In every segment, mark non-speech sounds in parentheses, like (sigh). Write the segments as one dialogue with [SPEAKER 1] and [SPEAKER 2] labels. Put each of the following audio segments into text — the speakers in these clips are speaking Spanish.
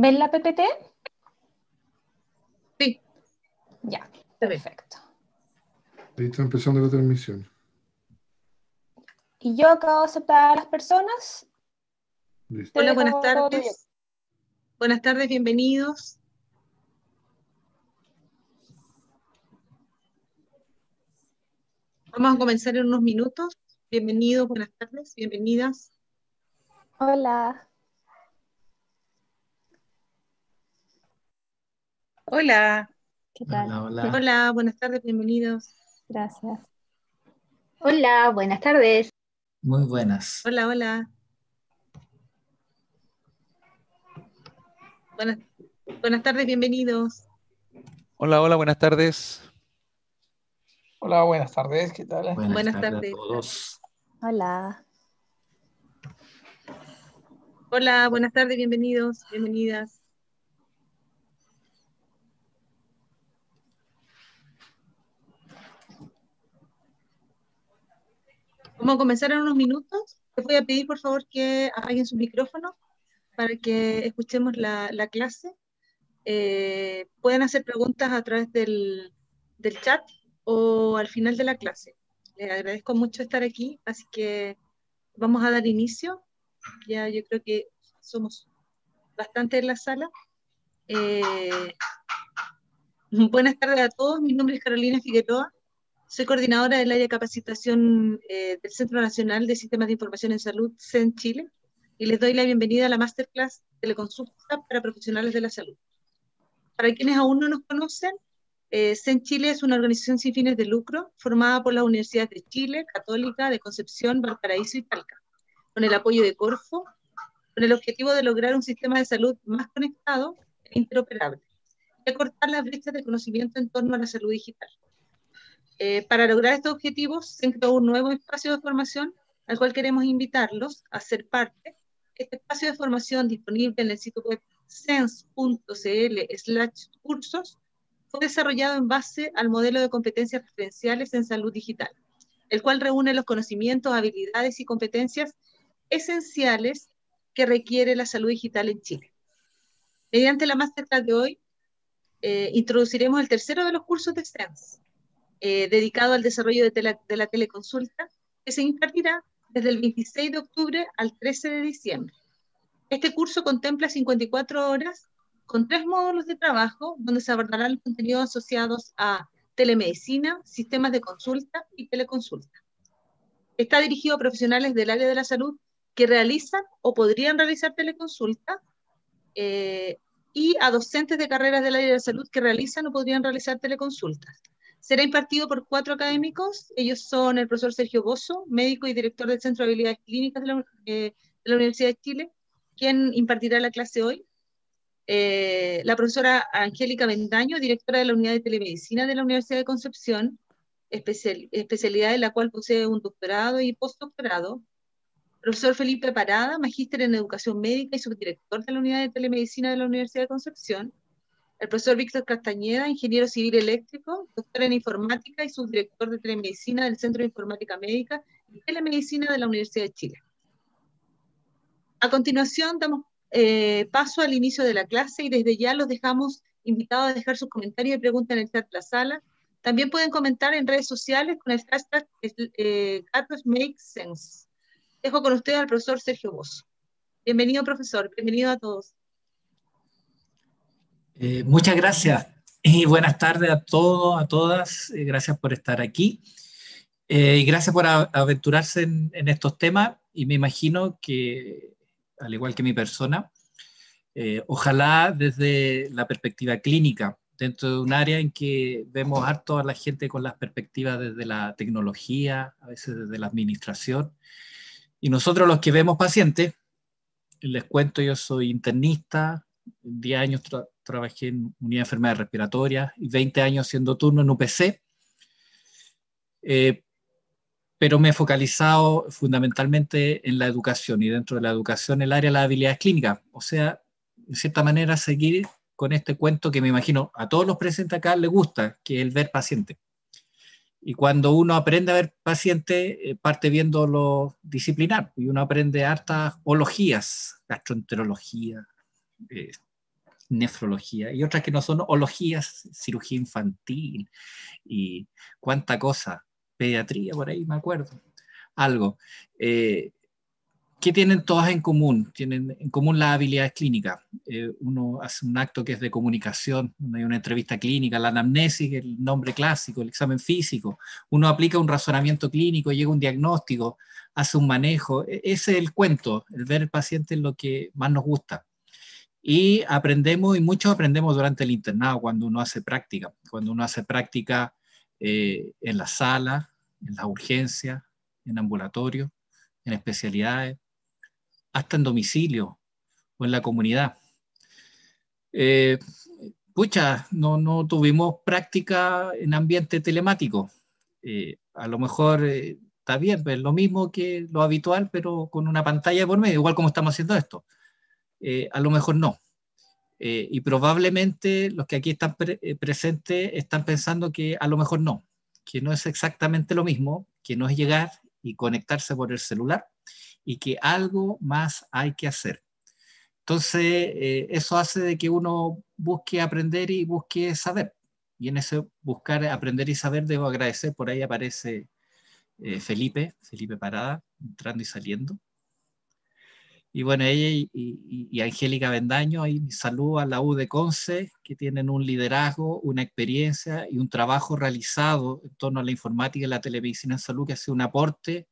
[SPEAKER 1] ¿Ven la PPT? Sí. Ya,
[SPEAKER 2] perfecto. Ahí está empezando la transmisión.
[SPEAKER 1] Y yo acabo de aceptar a las personas. Hola, buenas tardes. Buenas tardes, bienvenidos. Vamos a comenzar en unos minutos. Bienvenidos, buenas tardes, bienvenidas. Hola. Hola. Hola, buenas tardes, bienvenidos. Gracias. Hola, buenas tardes.
[SPEAKER 3] Muy buenas.
[SPEAKER 1] Hola, hola. Buenas, tardes, bienvenidos.
[SPEAKER 3] Hola, hola, buenas tardes. Hola, buenas tardes, ¿qué tal? Buenas, tardes. tardes. A todos.
[SPEAKER 1] Hola. Hola, buenas tardes, bienvenidos, bienvenidas. Vamos a comenzar en unos minutos. Les voy a pedir, por favor, que apaguen su micrófono para que escuchemos la, clase. Eh, pueden hacer preguntas a través del, chat o al final de la clase. Les agradezco mucho estar aquí, así que vamos a dar inicio. Ya yo creo que somos bastante en la sala. Eh, buenas tardes a todos, mi nombre es Carolina Figueroa, soy coordinadora del área de capacitación eh, del Centro Nacional de Sistemas de Información en Salud, CEN Chile, y les doy la bienvenida a la masterclass Teleconsulta para Profesionales de la Salud. Para quienes aún no nos conocen, eh, CEN Chile es una organización sin fines de lucro formada por la Universidad de Chile, Católica, de Concepción, Valparaíso y Talca, con el apoyo de Corfo, con el objetivo de lograr un sistema de salud más conectado e interoperable y acortar las brechas de conocimiento en torno a la salud digital. Eh, para lograr estos objetivos se creó un nuevo espacio de formación al cual queremos invitarlos a ser parte. Este espacio de formación disponible en el sitio web sense.cl slash cursos fue desarrollado en base al modelo de competencias referenciales en salud digital, el cual reúne los conocimientos, habilidades y competencias esenciales que requiere la salud digital en Chile. Mediante la masterclass de hoy, eh, introduciremos el tercero de los cursos de SENS, eh, dedicado al desarrollo de, la teleconsulta, que se impartirá desde el 26 de octubre al 13 de diciembre. Este curso contempla 54 horas con tres módulos de trabajo donde se abordarán los contenidos asociados a telemedicina, sistemas de consulta y teleconsulta. Está dirigido a profesionales del área de la salud que realizan o podrían realizar teleconsulta eh, y a docentes de carreras del área de la salud que realizan o podrían realizar teleconsultas. Será impartido por cuatro académicos. Ellos son el profesor Sergio gozo médico y director del Centro de Habilidades Clínicas de la, eh, Universidad de Chile, quien impartirá la clase hoy. Eh, la profesora Angélica Bendaño, directora de la Unidad de Telemedicina de la Universidad de Concepción, especialidad en la cual posee un doctorado y postdoctorado. Profesor Felipe Parada, magíster en Educación Médica y subdirector de la Unidad de Telemedicina de la Universidad de Concepción el profesor Víctor Castañeda, ingeniero civil eléctrico, doctor en informática y subdirector de telemedicina del Centro de Informática Médica y Telemedicina de la Universidad de Chile. A continuación, damos eh, paso al inicio de la clase y desde ya los dejamos invitados a dejar sus comentarios y preguntas en el chat de la sala. También pueden comentar en redes sociales con el hashtag eh, Sense. Dejo con ustedes al profesor Sergio Bozo. Bienvenido, profesor. Bienvenido a todos.
[SPEAKER 3] Eh, muchas gracias y buenas tardes a todos, a todas. Eh, gracias por estar aquí eh, y gracias por aventurarse en, estos temas. Y me imagino que, al igual que mi persona, ojalá desde la perspectiva clínica, dentro de un área en que vemos a toda la gente con las perspectivas desde la tecnología, a veces desde la administración. Y nosotros los que vemos pacientes, les cuento, yo soy internista, 10 años trabajando, trabajé en unidad de enfermedades respiratorias y 20 años siendo turno en UPC. Eh, pero me he focalizado fundamentalmente en la educación y dentro de la educación el área de las habilidades clínicas. O sea, en cierta manera seguir con este cuento que me imagino a todos los presentes acá les gusta, que es el ver paciente. Y cuando uno aprende a ver paciente, eh, parte viendo lo disciplinar y uno aprende hartas ologías, gastroenterología, eh, nefrología, y otras que no son ologías, cirugía infantil, y cuánta cosa, pediatría por ahí, me acuerdo, algo. que eh, ¿Qué tienen todas en común? Tienen en común las habilidades clínicas. Eh, uno hace un acto que es de comunicación, hay una entrevista clínica, la anamnesis, el nombre clásico, el examen físico. Uno aplica un razonamiento clínico, llega un diagnóstico, hace un manejo. E-, ese es el cuento, el ver al paciente es lo que más nos gusta. Y aprendemos, y muchos aprendemos durante el internado, cuando uno hace práctica, cuando uno hace práctica eh, en la sala, en la urgencia, en ambulatorio, en especialidades, hasta en domicilio o en la comunidad. Eh, pucha, no, no tuvimos práctica en ambiente telemático. Eh, a lo mejor está bien, es lo mismo que lo habitual, pero con una pantalla por medio, igual como estamos haciendo esto. Eh, a lo mejor no. Eh, y probablemente los que aquí están eh, presentes están pensando que a lo mejor no, que no es exactamente lo mismo, que no es llegar y conectarse por el celular y que algo más hay que hacer. Entonces, eso hace de que uno busque aprender y busque saber. Y en ese buscar aprender y saber debo agradecer, por ahí aparece Felipe, Felipe Parada, entrando y saliendo. Y bueno, ella y, Angélica Bendaño, ahí mi saludo a la U de Conce, que tienen un liderazgo, una experiencia y un trabajo realizado en torno a la informática y la televisión en salud, que ha sido un aporte,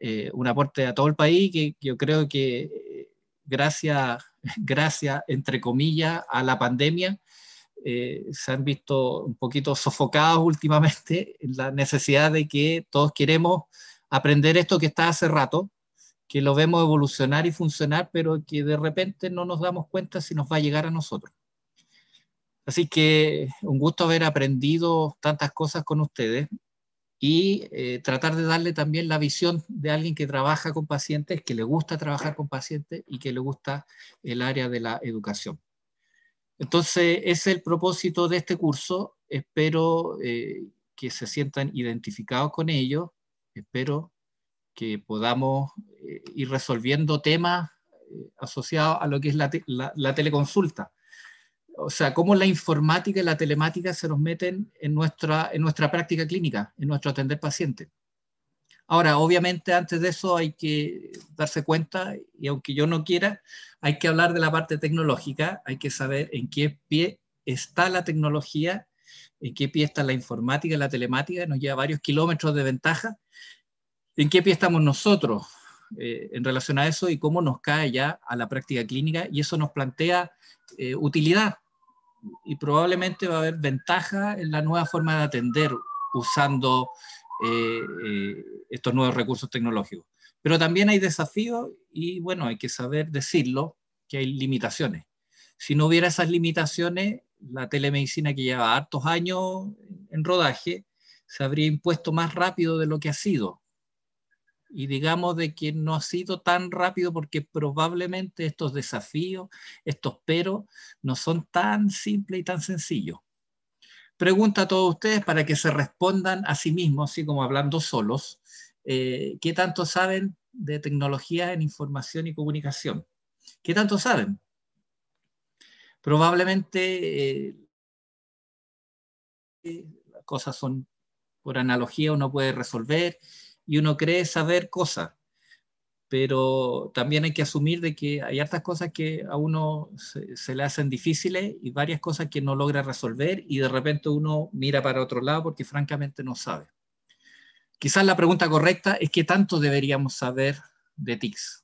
[SPEAKER 3] eh, un aporte a todo el país, que, yo creo que eh, gracias, (laughs) gracias, entre comillas, a la pandemia, eh, se han visto un poquito sofocados últimamente en la necesidad de que todos queremos aprender esto que está hace rato, que lo vemos evolucionar y funcionar, pero que de repente no nos damos cuenta si nos va a llegar a nosotros. Así que un gusto haber aprendido tantas cosas con ustedes y eh, tratar de darle también la visión de alguien que trabaja con pacientes, que le gusta trabajar con pacientes y que le gusta el área de la educación. Entonces, ese es el propósito de este curso. Espero eh, que se sientan identificados con ello. Espero que podamos y resolviendo temas eh, asociados a lo que es la, teleconsulta. O sea, cómo la informática y la telemática se nos meten en nuestra, en nuestra práctica clínica, en nuestro atender paciente. Ahora, obviamente, antes de eso hay que darse cuenta, y aunque yo no quiera, hay que hablar de la parte tecnológica, hay que saber en qué pie está la tecnología, en qué pie está la informática, y la telemática, nos lleva varios kilómetros de ventaja. ¿En qué pie estamos nosotros? Eh, en relación a eso y cómo nos cae ya a la práctica clínica y eso nos plantea eh, utilidad y probablemente va a haber ventaja en la nueva forma de atender usando eh, estos nuevos recursos tecnológicos. Pero también hay desafíos y bueno, hay que saber decirlo, que hay limitaciones. Si no hubiera esas limitaciones, la telemedicina que lleva hartos años en rodaje se habría impuesto más rápido de lo que ha sido y digamos de que no ha sido tan rápido porque probablemente estos desafíos, estos pero, no son tan simples y tan sencillos. Pregunta a todos ustedes para que se respondan a sí mismos, así como hablando solos, eh, ¿qué tanto saben de tecnología en información y comunicación? ¿Qué tanto saben? Probablemente eh, las cosas son por analogía, uno puede resolver y uno cree saber cosas, pero también hay que asumir de que hay hartas cosas que a uno se, le hacen difíciles y varias cosas que no logra resolver y de repente uno mira para otro lado porque francamente no sabe. Quizás la pregunta correcta es qué tanto deberíamos saber de TICS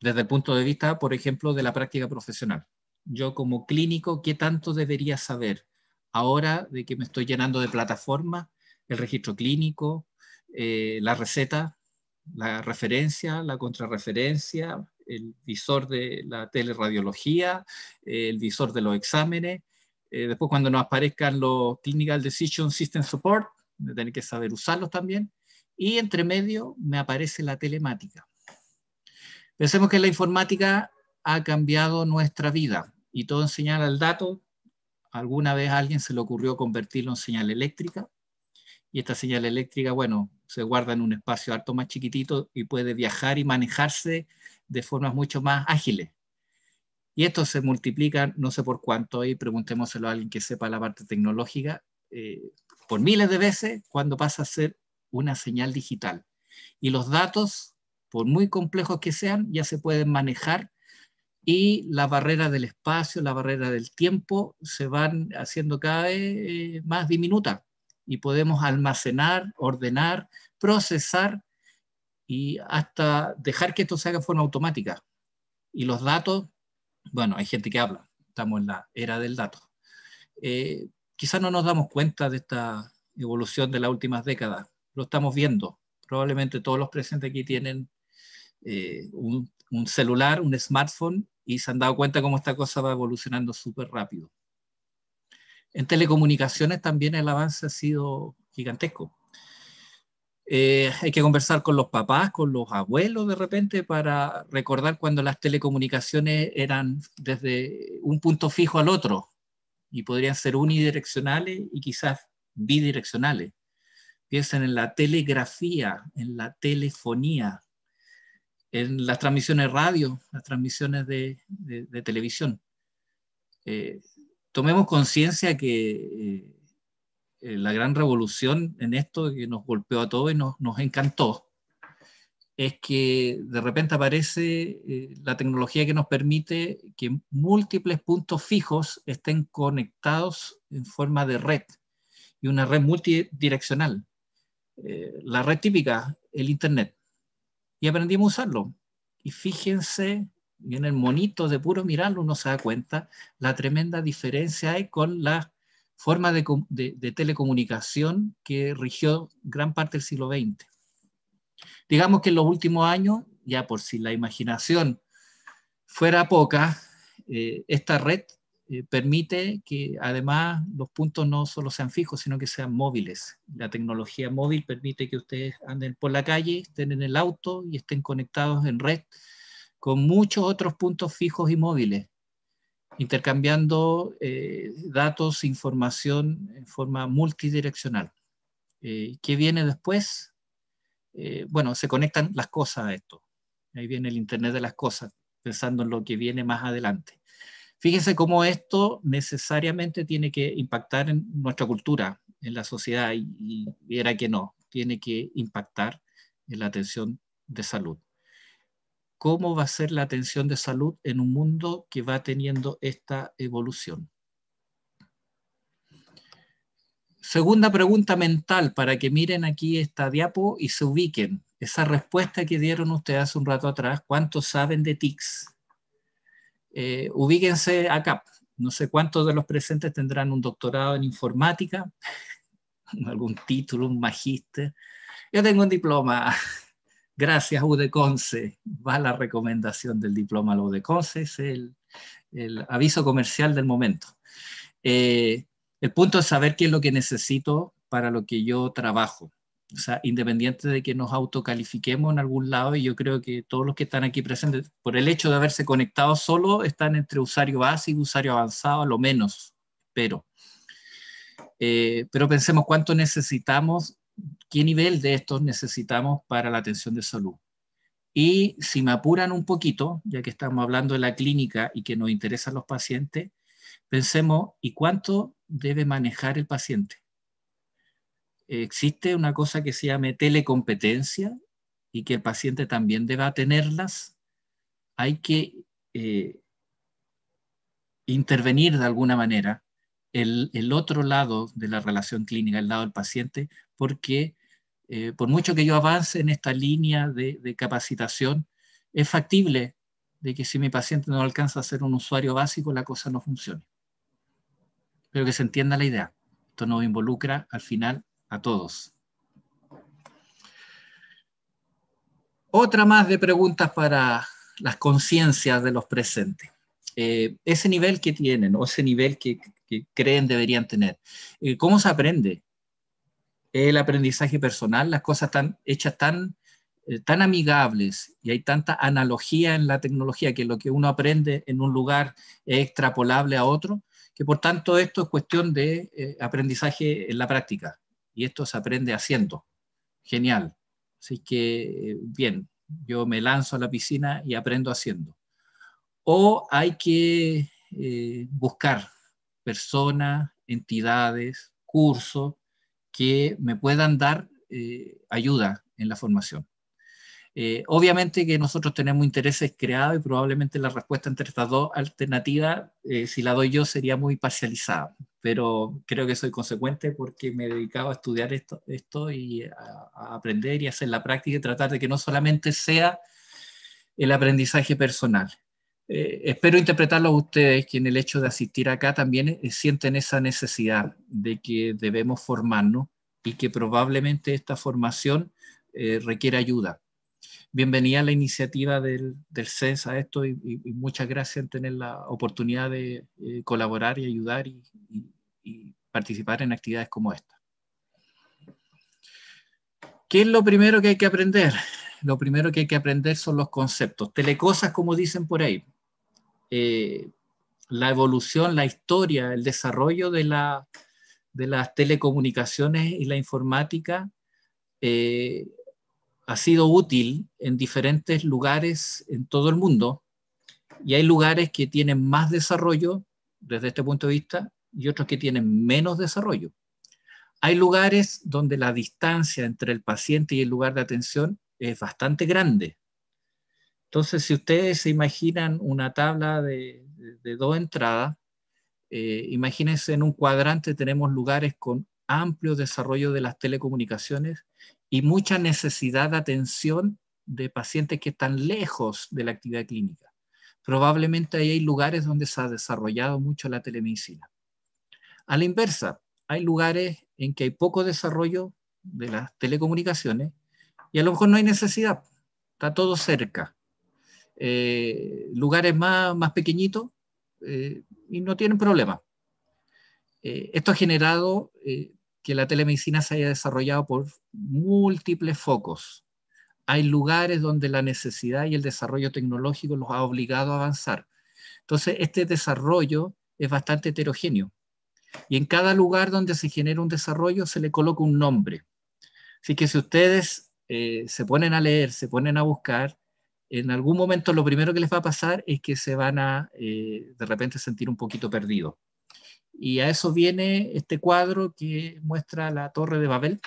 [SPEAKER 3] desde el punto de vista, por ejemplo, de la práctica profesional. Yo como clínico, ¿qué tanto debería saber ahora de que me estoy llenando de plataformas, el registro clínico, eh, la receta, la referencia, la contrarreferencia, el visor de la teleradiología, el visor de los exámenes. Eh, después cuando nos aparezcan los Clinical Decision System Support, de tener que saber usarlos también. Y entre medio me aparece la telemática. Pensemos que la informática ha cambiado nuestra vida y todo en señal al dato. Alguna vez a alguien se le ocurrió convertirlo en señal eléctrica y esta señal eléctrica, bueno, se guarda en un espacio harto más chiquitito y puede viajar y manejarse de formas mucho más ágiles. Y esto se multiplica, no sé por cuánto, y preguntémoselo a alguien que sepa la parte tecnológica, eh, por miles de veces cuando pasa a ser una señal digital. Y los datos, por muy complejos que sean, ya se pueden manejar y la barrera del espacio, la barrera del tiempo se van haciendo cada vez eh, más diminuta y podemos almacenar, ordenar, procesar y hasta dejar que esto se haga de forma automática. Y los datos, bueno, hay gente que habla, estamos en la era del dato. Eh, quizás no nos damos cuenta de esta evolución de las últimas décadas, lo estamos viendo. Probablemente todos los presentes aquí tienen eh, un, un celular, un smartphone, y se han dado cuenta cómo esta cosa va evolucionando súper rápido. En telecomunicaciones también el avance ha sido gigantesco. Eh, hay que conversar con los papás, con los abuelos de repente para recordar cuando las telecomunicaciones eran desde un punto fijo al otro y podrían ser unidireccionales y quizás bidireccionales. Piensen en la telegrafía, en la telefonía, en las transmisiones radio, las transmisiones de, televisión. Eh, tomemos conciencia que eh, eh, la gran revolución en esto que nos golpeó a todos y nos, encantó es que de repente aparece eh, la tecnología que nos permite que múltiples puntos fijos estén conectados en forma de red y una red multidireccional. la red típica, el Internet. Y aprendimos a usarlo. Y fíjense en el monito de puro mirarlo, uno se da cuenta la tremenda diferencia hay con la forma de, telecomunicación que rigió gran parte del siglo XX. Digamos que en los últimos años, ya por si la imaginación fuera poca, eh, esta red eh, permite que además los puntos no solo sean fijos, sino que sean móviles. La tecnología móvil permite que ustedes anden por la calle, estén en el auto y estén conectados en red con muchos otros puntos fijos y móviles, intercambiando eh, datos, información en forma multidireccional. Eh, ¿Qué viene después? Eh, bueno, se conectan las cosas a esto. Ahí viene el Internet de las Cosas, pensando en lo que viene más adelante. Fíjense cómo esto necesariamente tiene que impactar en nuestra cultura, en la sociedad, y, y era que no, tiene que impactar en la atención de salud cómo va a ser la atención de salud en un mundo que va teniendo esta evolución. Segunda pregunta mental para que miren aquí esta diapo y se ubiquen. Esa respuesta que dieron ustedes hace un rato atrás, ¿cuántos saben de TICS? Eh, ubíquense acá. No sé cuántos de los presentes tendrán un doctorado en informática, (laughs) algún título, un magíster. Yo tengo un diploma Gracias, UDECONCE. Va la recomendación del diploma lo de UDECONCE, es el, aviso comercial del momento. Eh, el punto es saber qué es lo que necesito para lo que yo trabajo. O sea, independiente de que nos autocalifiquemos en algún lado, y yo creo que todos los que están aquí presentes, por el hecho de haberse conectado solo, están entre usuario básico y usuario avanzado, a lo menos, pero. Eh, pero pensemos cuánto necesitamos qué nivel de estos necesitamos para la atención de salud. Y si me apuran un poquito, ya que estamos hablando de la clínica y que nos interesan los pacientes, pensemos, ¿y cuánto debe manejar el paciente? Existe una cosa que se llama telecompetencia y que el paciente también deba tenerlas. Hay que eh, intervenir de alguna manera el, otro lado de la relación clínica, el lado del paciente, porque eh, por mucho que yo avance en esta línea de, capacitación, es factible de que si mi paciente no alcanza a ser un usuario básico, la cosa no funcione. Pero que se entienda la idea. Esto nos involucra al final a todos. Otra más de preguntas para las conciencias de los presentes. Eh, ese nivel que tienen o ese nivel que creen deberían tener. Eh, ¿Cómo se aprende? El aprendizaje personal, las cosas están hechas tan, eh, tan amigables y hay tanta analogía en la tecnología que lo que uno aprende en un lugar es extrapolable a otro, que por tanto esto es cuestión de eh, aprendizaje en la práctica y esto se aprende haciendo. Genial. Así que, bien, yo me lanzo a la piscina y aprendo haciendo. O hay que buscar personas, entidades, cursos que me puedan dar eh, ayuda en la formación. Eh, obviamente que nosotros tenemos intereses creados y probablemente la respuesta entre estas dos alternativas, eh, si la doy yo, sería muy parcializada, pero creo que soy consecuente porque me he dedicado a estudiar esto, esto y aprender y hacer la práctica y tratar de que no solamente sea el aprendizaje personal, eh, espero espero a ustedes que en el hecho de asistir acá también eh, sienten esa necesidad de que debemos formarnos y que probablemente esta formación eh, requiere ayuda. Bienvenida a la iniciativa del, del CES a esto y, muchas gracias en tener la oportunidad de colaborar y ayudar y participar en actividades como esta. ¿Qué es lo primero que hay que aprender? Lo primero que hay que aprender son los conceptos. Telecosas, como dicen por ahí. Eh, la evolución, la historia, el desarrollo de, las telecomunicaciones y la informática eh, ha sido útil en diferentes lugares en todo el mundo y hay lugares que tienen más desarrollo desde este punto de vista y otros que tienen menos desarrollo. Hay lugares donde la distancia entre el paciente y el lugar de atención es bastante grande. Entonces, si ustedes se imaginan una tabla de, dos entradas, eh, imagínense en un cuadrante tenemos lugares con amplio desarrollo de las telecomunicaciones y mucha necesidad de atención de pacientes que están lejos de la actividad clínica. Probablemente ahí hay lugares donde se ha desarrollado mucho la telemedicina. A la inversa, hay lugares en que hay poco desarrollo de las telecomunicaciones y a lo mejor no hay necesidad, está todo cerca. Eh, lugares más, más pequeñitos eh, y no tienen problema. Eh, esto ha generado que la telemedicina se haya desarrollado por múltiples focos. Hay lugares donde la necesidad y el desarrollo tecnológico los ha obligado a avanzar. Entonces, este desarrollo es bastante heterogéneo. Y en cada lugar donde se genera un desarrollo se le coloca un nombre. Así que si ustedes se ponen a leer, se ponen a buscar, en algún momento lo primero que les va a pasar es que se van a eh, de repente sentir un poquito perdidos. Y a eso viene este cuadro que muestra la torre de Babel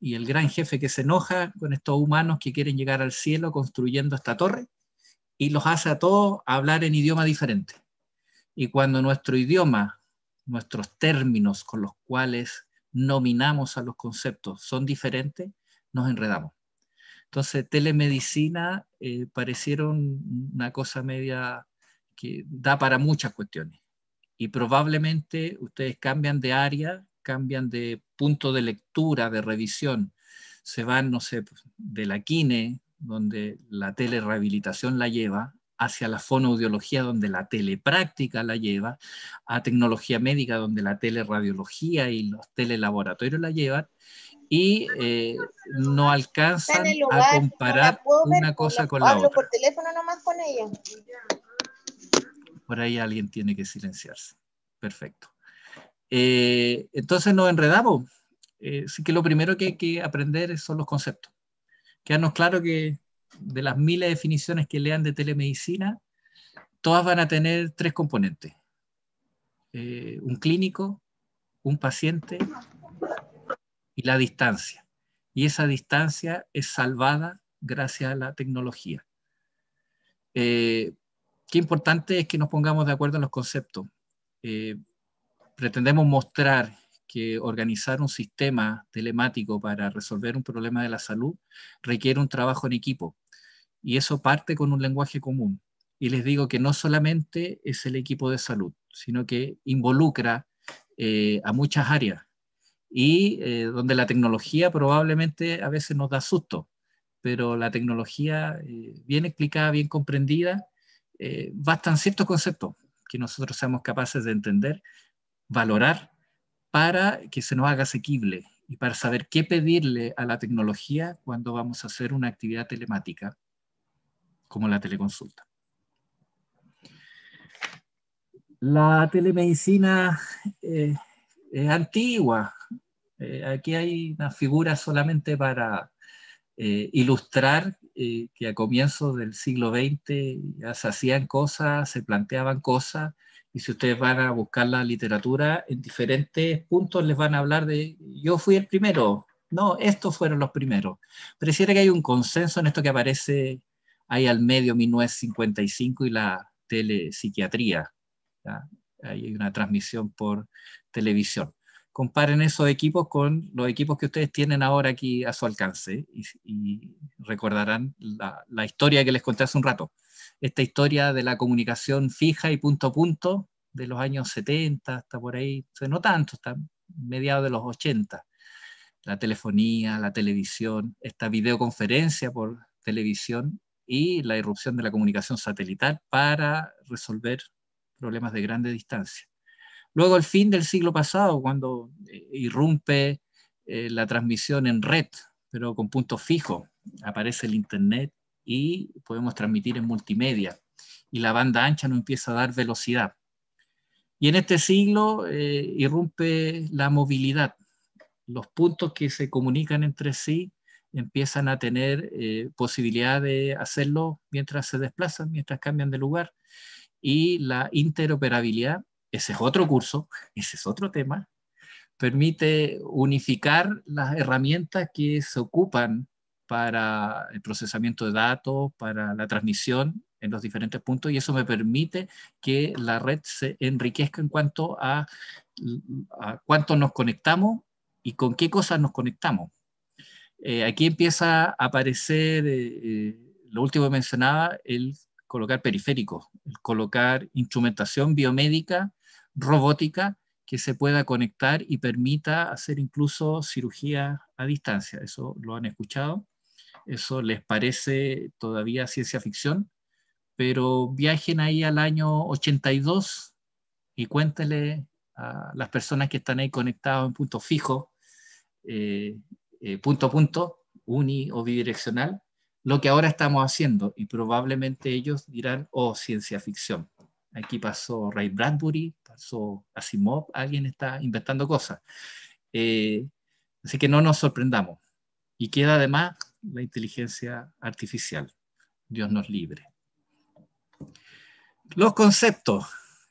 [SPEAKER 3] y el gran jefe que se enoja con estos humanos que quieren llegar al cielo construyendo esta torre y los hace a todos hablar en idioma diferente. Y cuando nuestro idioma, nuestros términos con los cuales nominamos a los conceptos son diferentes, nos enredamos. Entonces, telemedicina eh, parecieron una cosa media que da para muchas cuestiones. Y probablemente ustedes cambian de área, cambian de punto de lectura, de revisión. Se van, no sé, pues, de la quine, donde la telerehabilitación la lleva, hacia la fonoaudiología, donde la telepráctica la lleva, a tecnología médica, donde la teleradiología y los telelaboratorios la llevan, y eh, no alcanzan a comparar una pues, cosa con la otra.
[SPEAKER 1] por teléfono nomás con ella.
[SPEAKER 3] Por ahí alguien tiene que silenciarse. Perfecto. Eh, entonces nos enredamos. Eh, así que lo primero que hay que aprender son los conceptos. Quedarnos claro que de las miles de definiciones que lean de telemedicina, todas van a tener tres componentes. un clínico, un paciente y la distancia. Y esa distancia es salvada gracias a la tecnología. Eh, qué importante es que nos pongamos de acuerdo en los conceptos. Eh, pretendemos mostrar que organizar un sistema telemático para resolver un problema de la salud requiere un trabajo en equipo. Y eso parte con un lenguaje común. Y les digo que no solamente es el equipo de salud, sino que involucra eh, a muchas áreas, y eh, donde la tecnología probablemente a veces nos da susto, pero la tecnología eh, bien explicada, bien comprendida, eh, bastan ciertos conceptos que nosotros seamos capaces de entender, valorar, para que se nos haga asequible y para saber qué pedirle a la tecnología cuando vamos a hacer una actividad telemática como la teleconsulta. La telemedicina es antigua. Eh, aquí hay una figura solamente para eh, ilustrar eh, que a comienzos del siglo XX ya se hacían cosas, se planteaban cosas, y si ustedes van a buscar la literatura, en diferentes puntos les van a hablar de yo fui el primero, no, estos fueron los primeros. Pareciera que hay un consenso en esto que aparece ahí al medio 1955 y la telepsiquiatría. Ahí hay una transmisión por televisión. Comparen esos equipos con los equipos que ustedes tienen ahora aquí a su alcance y, recordarán la, historia que les conté hace un rato. Esta historia de la comunicación fija y punto a punto de los años 70 hasta por ahí, no tanto, hasta mediados de los 80. La telefonía, la televisión, esta videoconferencia por televisión y la irrupción de la comunicación satelital para resolver problemas de grande distancia Luego, al fin del siglo pasado, cuando eh, irrumpe eh, la transmisión en red, pero con puntos fijos, aparece el Internet y podemos transmitir en multimedia. Y la banda ancha nos empieza a dar velocidad. Y en este siglo eh, irrumpe la movilidad. Los puntos que se comunican entre sí empiezan a tener posibilidad de hacerlo mientras se desplazan, mientras cambian de lugar. Y la interoperabilidad ese es otro curso, ese es otro tema, permite unificar las herramientas que se ocupan para el procesamiento de datos, para la transmisión en los diferentes puntos y eso me permite que la red se enriquezca en cuanto a, a cuánto nos conectamos y con qué cosas nos conectamos. Eh, aquí empieza a aparecer, eh, eh, lo último que mencionaba, el colocar periféricos, el colocar instrumentación biomédica robótica que se pueda conectar y permita hacer incluso cirugía a distancia. Eso lo han escuchado, eso les parece todavía ciencia ficción, pero viajen ahí al año 82 y cuéntenle a las personas que están ahí conectados en punto fijo, eh, eh, punto a punto, uni o bidireccional, lo que ahora estamos haciendo y probablemente ellos dirán, oh, ciencia ficción. Aquí pasó Ray Bradbury, pasó Asimov, alguien está inventando cosas. Eh, así que no nos sorprendamos. Y queda además la inteligencia artificial. Dios nos libre. Los conceptos.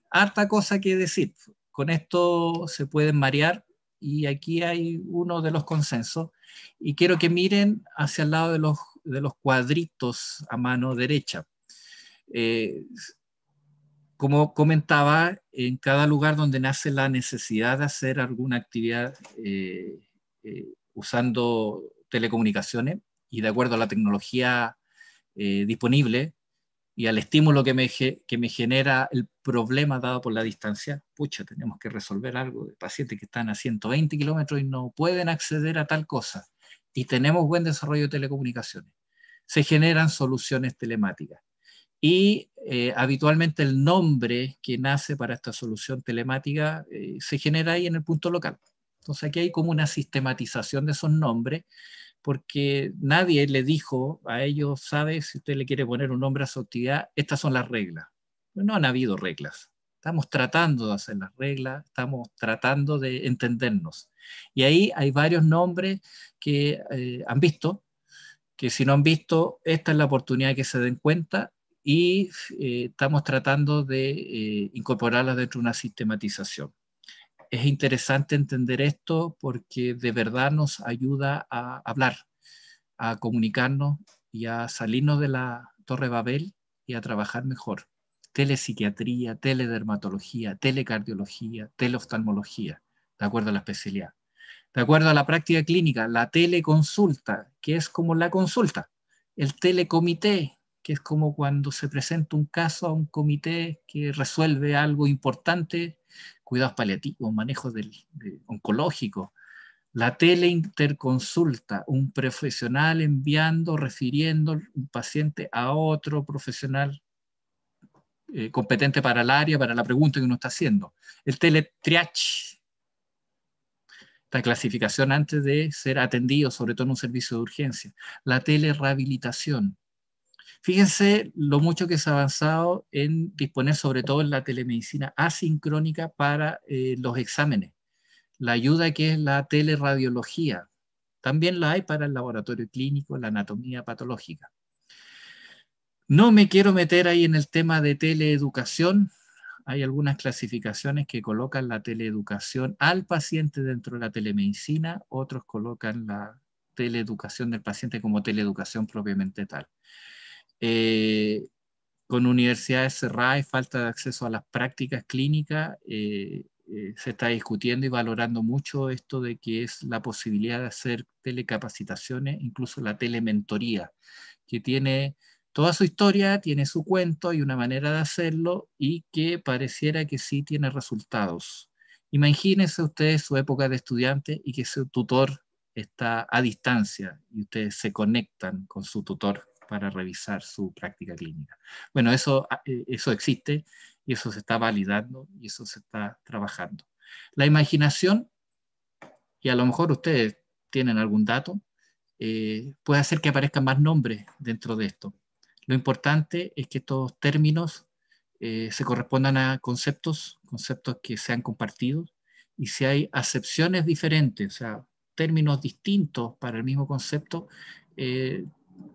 [SPEAKER 3] Harta cosa que decir. Con esto se pueden marear y aquí hay uno de los consensos. Y quiero que miren hacia el lado de los, de los cuadritos a mano derecha. Eh, como comentaba, en cada lugar donde nace la necesidad de hacer alguna actividad eh, eh, usando telecomunicaciones y de acuerdo a la tecnología eh, disponible y al estímulo que me, que me genera el problema dado por la distancia, pucha, tenemos que resolver algo de pacientes que están a 120 kilómetros y no pueden acceder a tal cosa. Y tenemos buen desarrollo de telecomunicaciones. Se generan soluciones telemáticas y eh, habitualmente el nombre que nace para esta solución telemática eh, se genera ahí en el punto local. Entonces aquí hay como una sistematización de esos nombres, porque nadie le dijo a ellos, sabe, si usted le quiere poner un nombre a su actividad, estas son las reglas. No han habido reglas. Estamos tratando de hacer las reglas, estamos tratando de entendernos. Y ahí hay varios nombres que eh, han visto, que si no han visto, esta es la oportunidad que se den cuenta y eh, estamos tratando de eh, incorporarla dentro de una sistematización. Es interesante entender esto porque de verdad nos ayuda a hablar, a comunicarnos y a salirnos de la Torre Babel y a trabajar mejor. Telepsiquiatría, teledermatología, telecardiología, teleoftalmología, de acuerdo a la especialidad. De acuerdo a la práctica clínica, la teleconsulta, que es como la consulta, el telecomité, que es como cuando se presenta un caso a un comité que resuelve algo importante, cuidados paliativos, manejo oncológico, la teleinterconsulta, un profesional enviando, refiriendo un paciente a otro profesional eh, competente para el área, para la pregunta que uno está haciendo. El teletriage, la clasificación antes de ser atendido, sobre todo en un servicio de urgencia. La telerehabilitación, Fíjense lo mucho que se ha avanzado en disponer sobre todo en la telemedicina asincrónica para eh, los exámenes. La ayuda que es la teleradiología. También la hay para el laboratorio clínico, la anatomía patológica. No me quiero meter ahí en el tema de teleeducación. Hay algunas clasificaciones que colocan la teleeducación al paciente dentro de la telemedicina, otros colocan la teleeducación del paciente como teleeducación propiamente tal. Eh, con universidades cerradas y falta de acceso a las prácticas clínicas, eh, eh, se está discutiendo y valorando mucho esto de que es la posibilidad de hacer telecapacitaciones, incluso la telementoría, que tiene toda su historia, tiene su cuento y una manera de hacerlo y que pareciera que sí tiene resultados. Imagínense ustedes su época de estudiante y que su tutor está a distancia y ustedes se conectan con su tutor para revisar su práctica clínica. Bueno, eso, ah, eh, eso existe y eso se está validando y eso se está trabajando. La imaginación, y a lo mejor ustedes tienen algún dato, eh, puede hacer que aparezcan más nombres dentro de esto. Lo importante es que estos términos eh, se correspondan a conceptos, conceptos que sean compartidos, y si hay acepciones diferentes, o sea, términos distintos para el mismo concepto,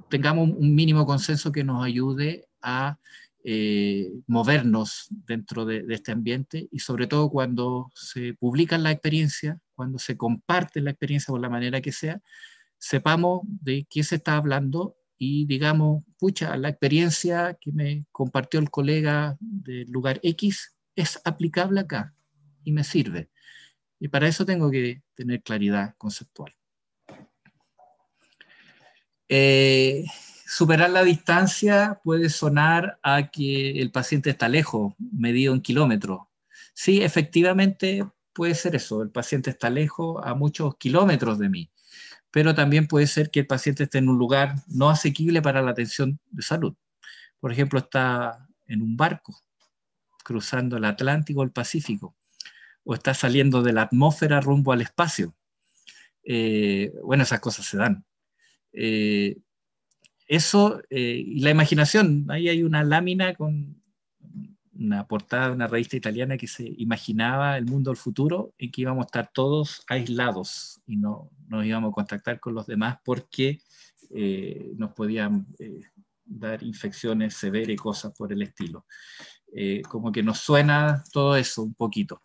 [SPEAKER 3] tengamos un mínimo consenso que nos ayude a eh, movernos dentro de, este ambiente y sobre todo cuando se publica la experiencia, cuando se comparte la experiencia por la manera que sea, sepamos de qué se está hablando y digamos, pucha, la experiencia que me compartió el colega del lugar X es aplicable acá y me sirve. Y para eso tengo que tener claridad conceptual. Eh, superar la distancia puede sonar a que el paciente está lejos, medido en kilómetros. Sí, efectivamente puede ser eso, el paciente está lejos a muchos kilómetros de mí, pero también puede ser que el paciente esté en un lugar no asequible para la atención de salud. Por ejemplo, está en un barco cruzando el Atlántico o el Pacífico, o está saliendo de la atmósfera rumbo al espacio. Eh, bueno, esas cosas se dan. Eh, eso eh, y la imaginación, ahí hay una lámina con una portada de una revista italiana que se imaginaba el mundo del futuro en que íbamos a estar todos aislados y no nos íbamos a contactar con los demás porque eh, nos podían dar infecciones severas y cosas por el estilo. como que nos suena todo eso un poquito.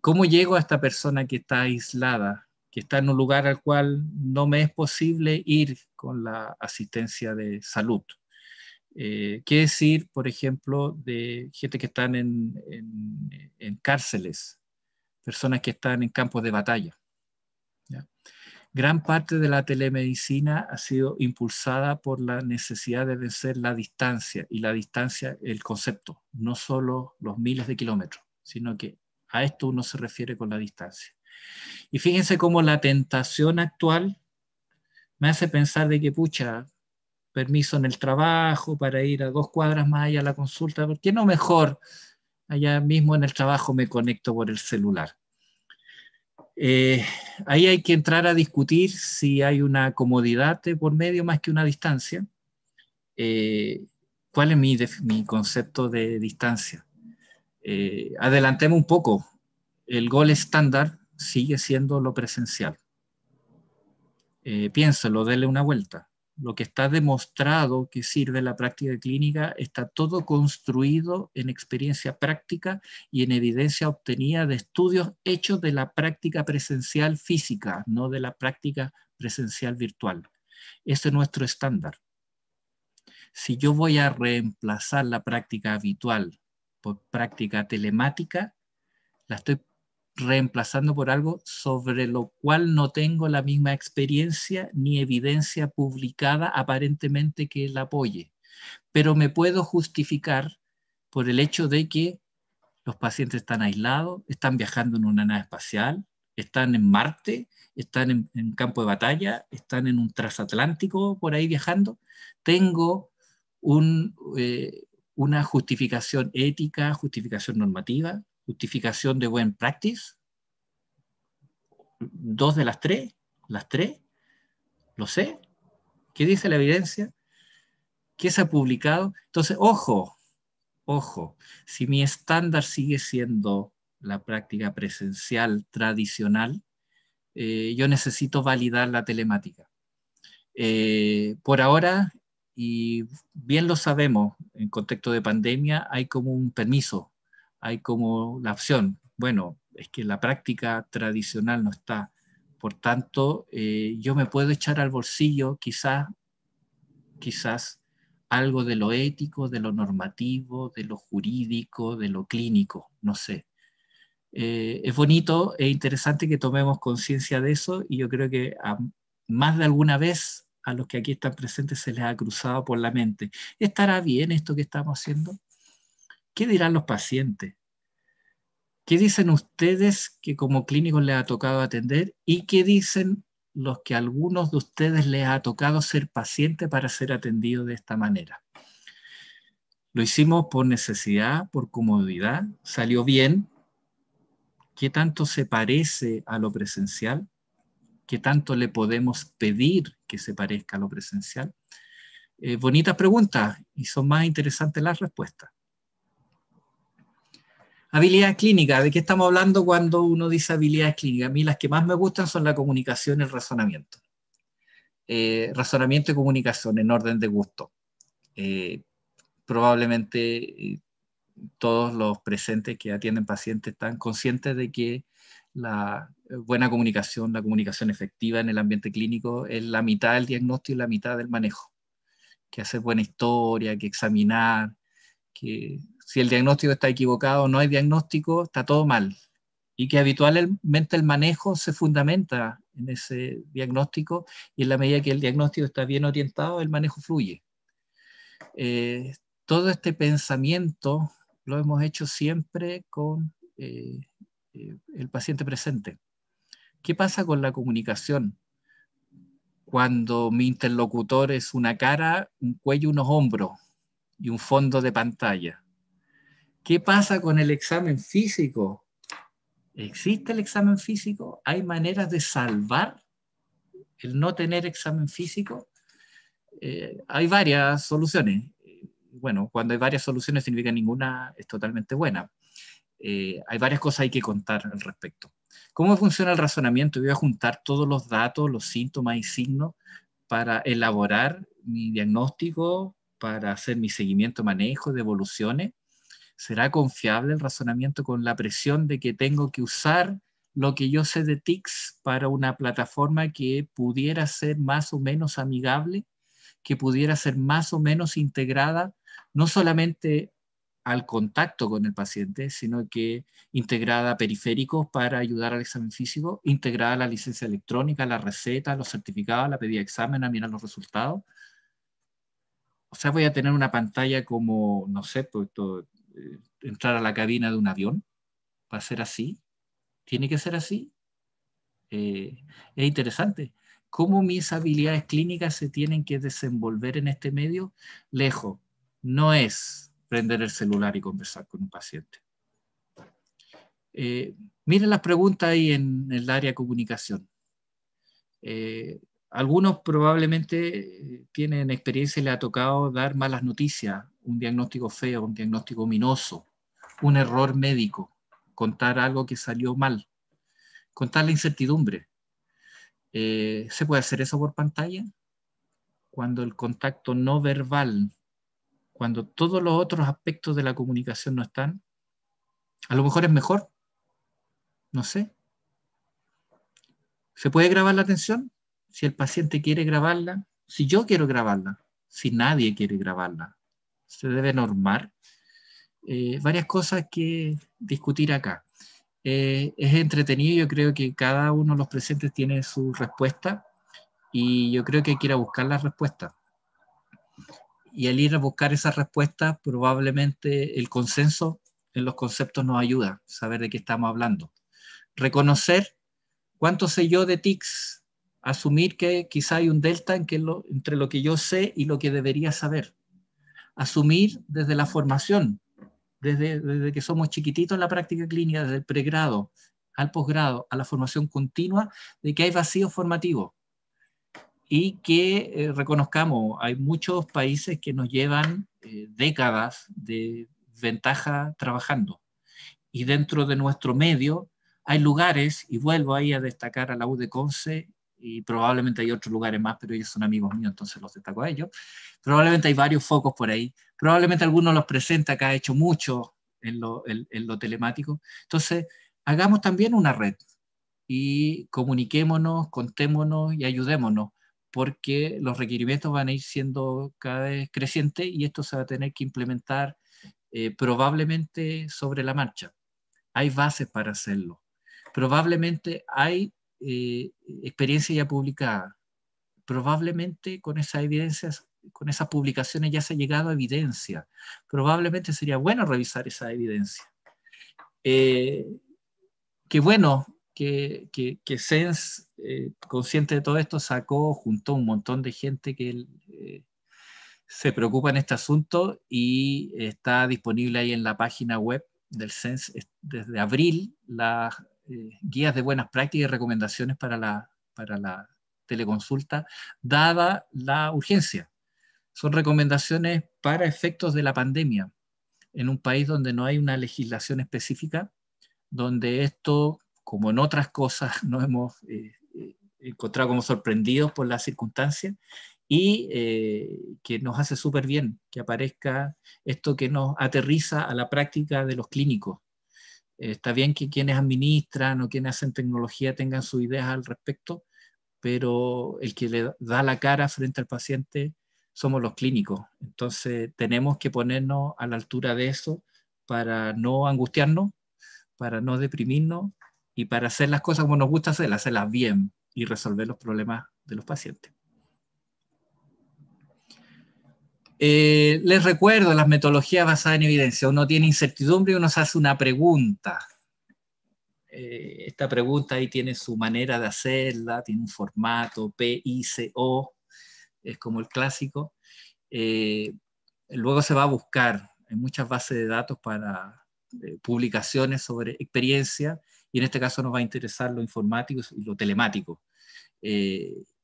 [SPEAKER 3] ¿Cómo llego a esta persona que está aislada? que está en un lugar al cual no me es posible ir con la asistencia de salud. Quiere eh, ¿Qué decir, por ejemplo, de gente que están en, cárceles, personas que están en campos de batalla? Gran parte de la telemedicina ha sido impulsada por la necesidad de vencer la distancia y la distancia, el concepto, no solo los miles de kilómetros, sino que a esto uno se refiere con la distancia. Y fíjense cómo la tentación actual me hace pensar de que, pucha, permiso en el trabajo para ir a dos cuadras más allá a la consulta, ¿por qué no mejor allá mismo en el trabajo me conecto por el celular? Eh, ahí hay que entrar a discutir si hay una comodidad por medio más que una distancia. Eh, ¿Cuál es mi, mi, concepto de distancia? Eh, adelantemos un poco. El gol estándar sigue siendo lo presencial. Eh, piénsalo, una vuelta. Lo que está demostrado que sirve la práctica clínica está todo construido en experiencia práctica y en evidencia obtenida de estudios hechos de la práctica presencial física, no de la práctica presencial virtual. Ese es nuestro estándar. Si yo voy a reemplazar la práctica habitual por práctica telemática, la estoy reemplazando por algo sobre lo cual no tengo la misma experiencia ni evidencia publicada aparentemente que la apoye. Pero me puedo justificar por el hecho de que los pacientes están aislados, están viajando en una nave espacial, están en Marte, están en, campo de batalla, están en un transatlántico por ahí viajando. Tengo eh, una justificación ética, justificación normativa, justificación de buen practice, dos de las tres, las tres, lo sé. ¿Qué dice la evidencia? ¿Qué se ha publicado? Entonces, ojo, ojo, si mi estándar sigue siendo la práctica presencial tradicional, eh, yo necesito validar la telemática. Eh, por ahora, y bien lo sabemos, en contexto de pandemia hay como un permiso hay como la opción, bueno, es que la práctica tradicional no está. Por tanto, eh, yo me puedo echar al bolsillo quizás, quizás algo de lo ético, de lo normativo, de lo jurídico, de lo clínico, no sé. Eh, es bonito e interesante que tomemos conciencia de eso y yo creo que más de alguna vez a los que aquí están presentes se les ha cruzado por la mente. ¿Estará bien esto que estamos haciendo? ¿Qué dirán los pacientes? ¿Qué dicen ustedes que como clínicos les ha tocado atender? ¿Y qué dicen los que a algunos de ustedes les ha tocado ser paciente para ser atendido de esta manera? Lo hicimos por necesidad, por comodidad, salió bien. ¿Qué tanto se parece a lo presencial? ¿Qué tanto le podemos pedir que se parezca a lo presencial? Eh, bonitas preguntas y son más interesantes las respuestas. Habilidades clínicas, ¿de qué estamos hablando cuando uno dice habilidades clínicas? A mí las que más me gustan son la comunicación y el razonamiento. Eh, razonamiento y comunicación en orden de gusto. Eh, probablemente eh, todos los presentes que atienden pacientes están conscientes de que la buena comunicación, la comunicación efectiva en el ambiente clínico es la mitad del diagnóstico y la mitad del manejo. Que hacer buena historia, que examinar, que si el diagnóstico está equivocado, no hay diagnóstico, está todo mal. Y que habitualmente el manejo se fundamenta en ese diagnóstico y en la medida que el diagnóstico está bien orientado, el manejo fluye. Eh, todo este pensamiento lo hemos hecho siempre con eh, eh, el paciente presente. ¿Qué pasa con la comunicación? Cuando mi interlocutor es una cara, un cuello, unos hombros y un fondo de pantalla. ¿Qué pasa con el examen físico? ¿Existe el examen físico? ¿Hay maneras de salvar el no tener examen físico? Eh, hay varias soluciones. Bueno, cuando hay varias soluciones significa ninguna es totalmente buena. Eh, hay varias cosas hay que contar al respecto. ¿Cómo funciona el razonamiento? Voy a juntar todos los datos, los síntomas y signos para elaborar mi diagnóstico, para hacer mi seguimiento, manejo devoluciones. ¿será confiable el razonamiento con la presión de que tengo que usar lo que yo sé de TICS para una plataforma que pudiera ser más o menos amigable, que pudiera ser más o menos integrada, no solamente al contacto con el paciente, sino que integrada a periféricos para ayudar al examen físico, integrada a la licencia electrónica, la receta, los certificados, la pedida de examen, a mirar los resultados. O sea, voy a tener una pantalla como, no sé, pues, todo, eh, entrar a la cabina de un avión? ¿Va a ser así? ¿Tiene que ser así? Eh, es interesante. ¿Cómo mis habilidades clínicas se tienen que desenvolver en este medio? Lejos, no es prender el celular y conversar con un paciente. Eh, miren las preguntas ahí en, el área de comunicación. algunos probablemente tienen experiencia y le ha tocado dar malas noticias un diagnóstico feo, un diagnóstico minoso un error médico, contar algo que salió mal, contar la incertidumbre. Eh, ¿Se puede hacer eso por pantalla? Cuando el contacto no verbal, cuando todos los otros aspectos de la comunicación no están, a lo mejor es mejor, no sé. ¿Se puede grabar la atención? Si el paciente quiere grabarla, si yo quiero grabarla, si nadie quiere grabarla, se debe normar. Eh, varias cosas que discutir acá. Eh, es entretenido, yo creo que cada uno de los presentes tiene su respuesta y yo creo que hay buscar la respuesta, Y al ir a buscar esa respuesta, probablemente el consenso en los conceptos nos ayuda, a saber de qué estamos hablando. Reconocer cuánto sé yo de TICS, asumir que quizá hay un delta entre lo que yo sé y lo que debería saber asumir desde la formación, desde, que somos chiquititos en la práctica clínica, desde el pregrado al posgrado, a la formación continua, de que hay vacío formativo y que eh, reconozcamos, hay muchos países que nos llevan eh, décadas de ventaja trabajando. Y dentro de nuestro medio hay lugares, y vuelvo ahí a destacar a la U Conce y probablemente hay otros lugares más, pero ellos son amigos míos, entonces los destaco a ellos. Probablemente hay varios focos por ahí, probablemente alguno los presenta que ha hecho mucho en lo, lo telemático. Entonces, hagamos también una red y comuniquémonos, contémonos y ayudémonos, porque los requerimientos van a ir siendo cada vez crecientes y esto se va a tener que implementar eh, probablemente sobre la marcha. Hay bases para hacerlo. Probablemente hay eh, experiencia ya publicada. Probablemente con esas evidencias, con esas publicaciones ya se ha llegado a evidencia. Probablemente sería bueno revisar esa evidencia. Eh, qué bueno que, que, Sens, eh, consciente de todo esto, sacó, juntó un montón de gente que eh, se preocupa en este asunto y está disponible ahí en la página web del SENS desde abril eh, guías de buenas prácticas y recomendaciones para la, para la teleconsulta, dada la urgencia. Son recomendaciones para efectos de la pandemia, en un país donde no hay una legislación específica, donde esto, como en otras cosas, (laughs) nos hemos eh, eh, encontrado como sorprendidos por la circunstancia y que nos hace súper bien que aparezca esto que nos aterriza a la práctica de los clínicos, eh, está bien que quienes administran o quienes hacen tecnología tengan sus ideas al respecto, pero el que le da la cara frente al paciente somos los clínicos. Entonces tenemos que ponernos a la altura de eso para no angustiarnos, para no deprimirnos y para hacer las cosas como nos gusta hacerlas, hacerlas bien y resolver los problemas de los pacientes. Eh, les recuerdo las metodologías basadas en evidencia. Uno tiene incertidumbre y uno se hace una pregunta. Eh, esta pregunta ahí tiene su manera de hacerla, tiene un formato PICO, es como el clásico. Eh, luego se va a buscar en muchas bases de datos para publicaciones sobre experiencia y en este caso nos va a interesar lo informático y lo telemático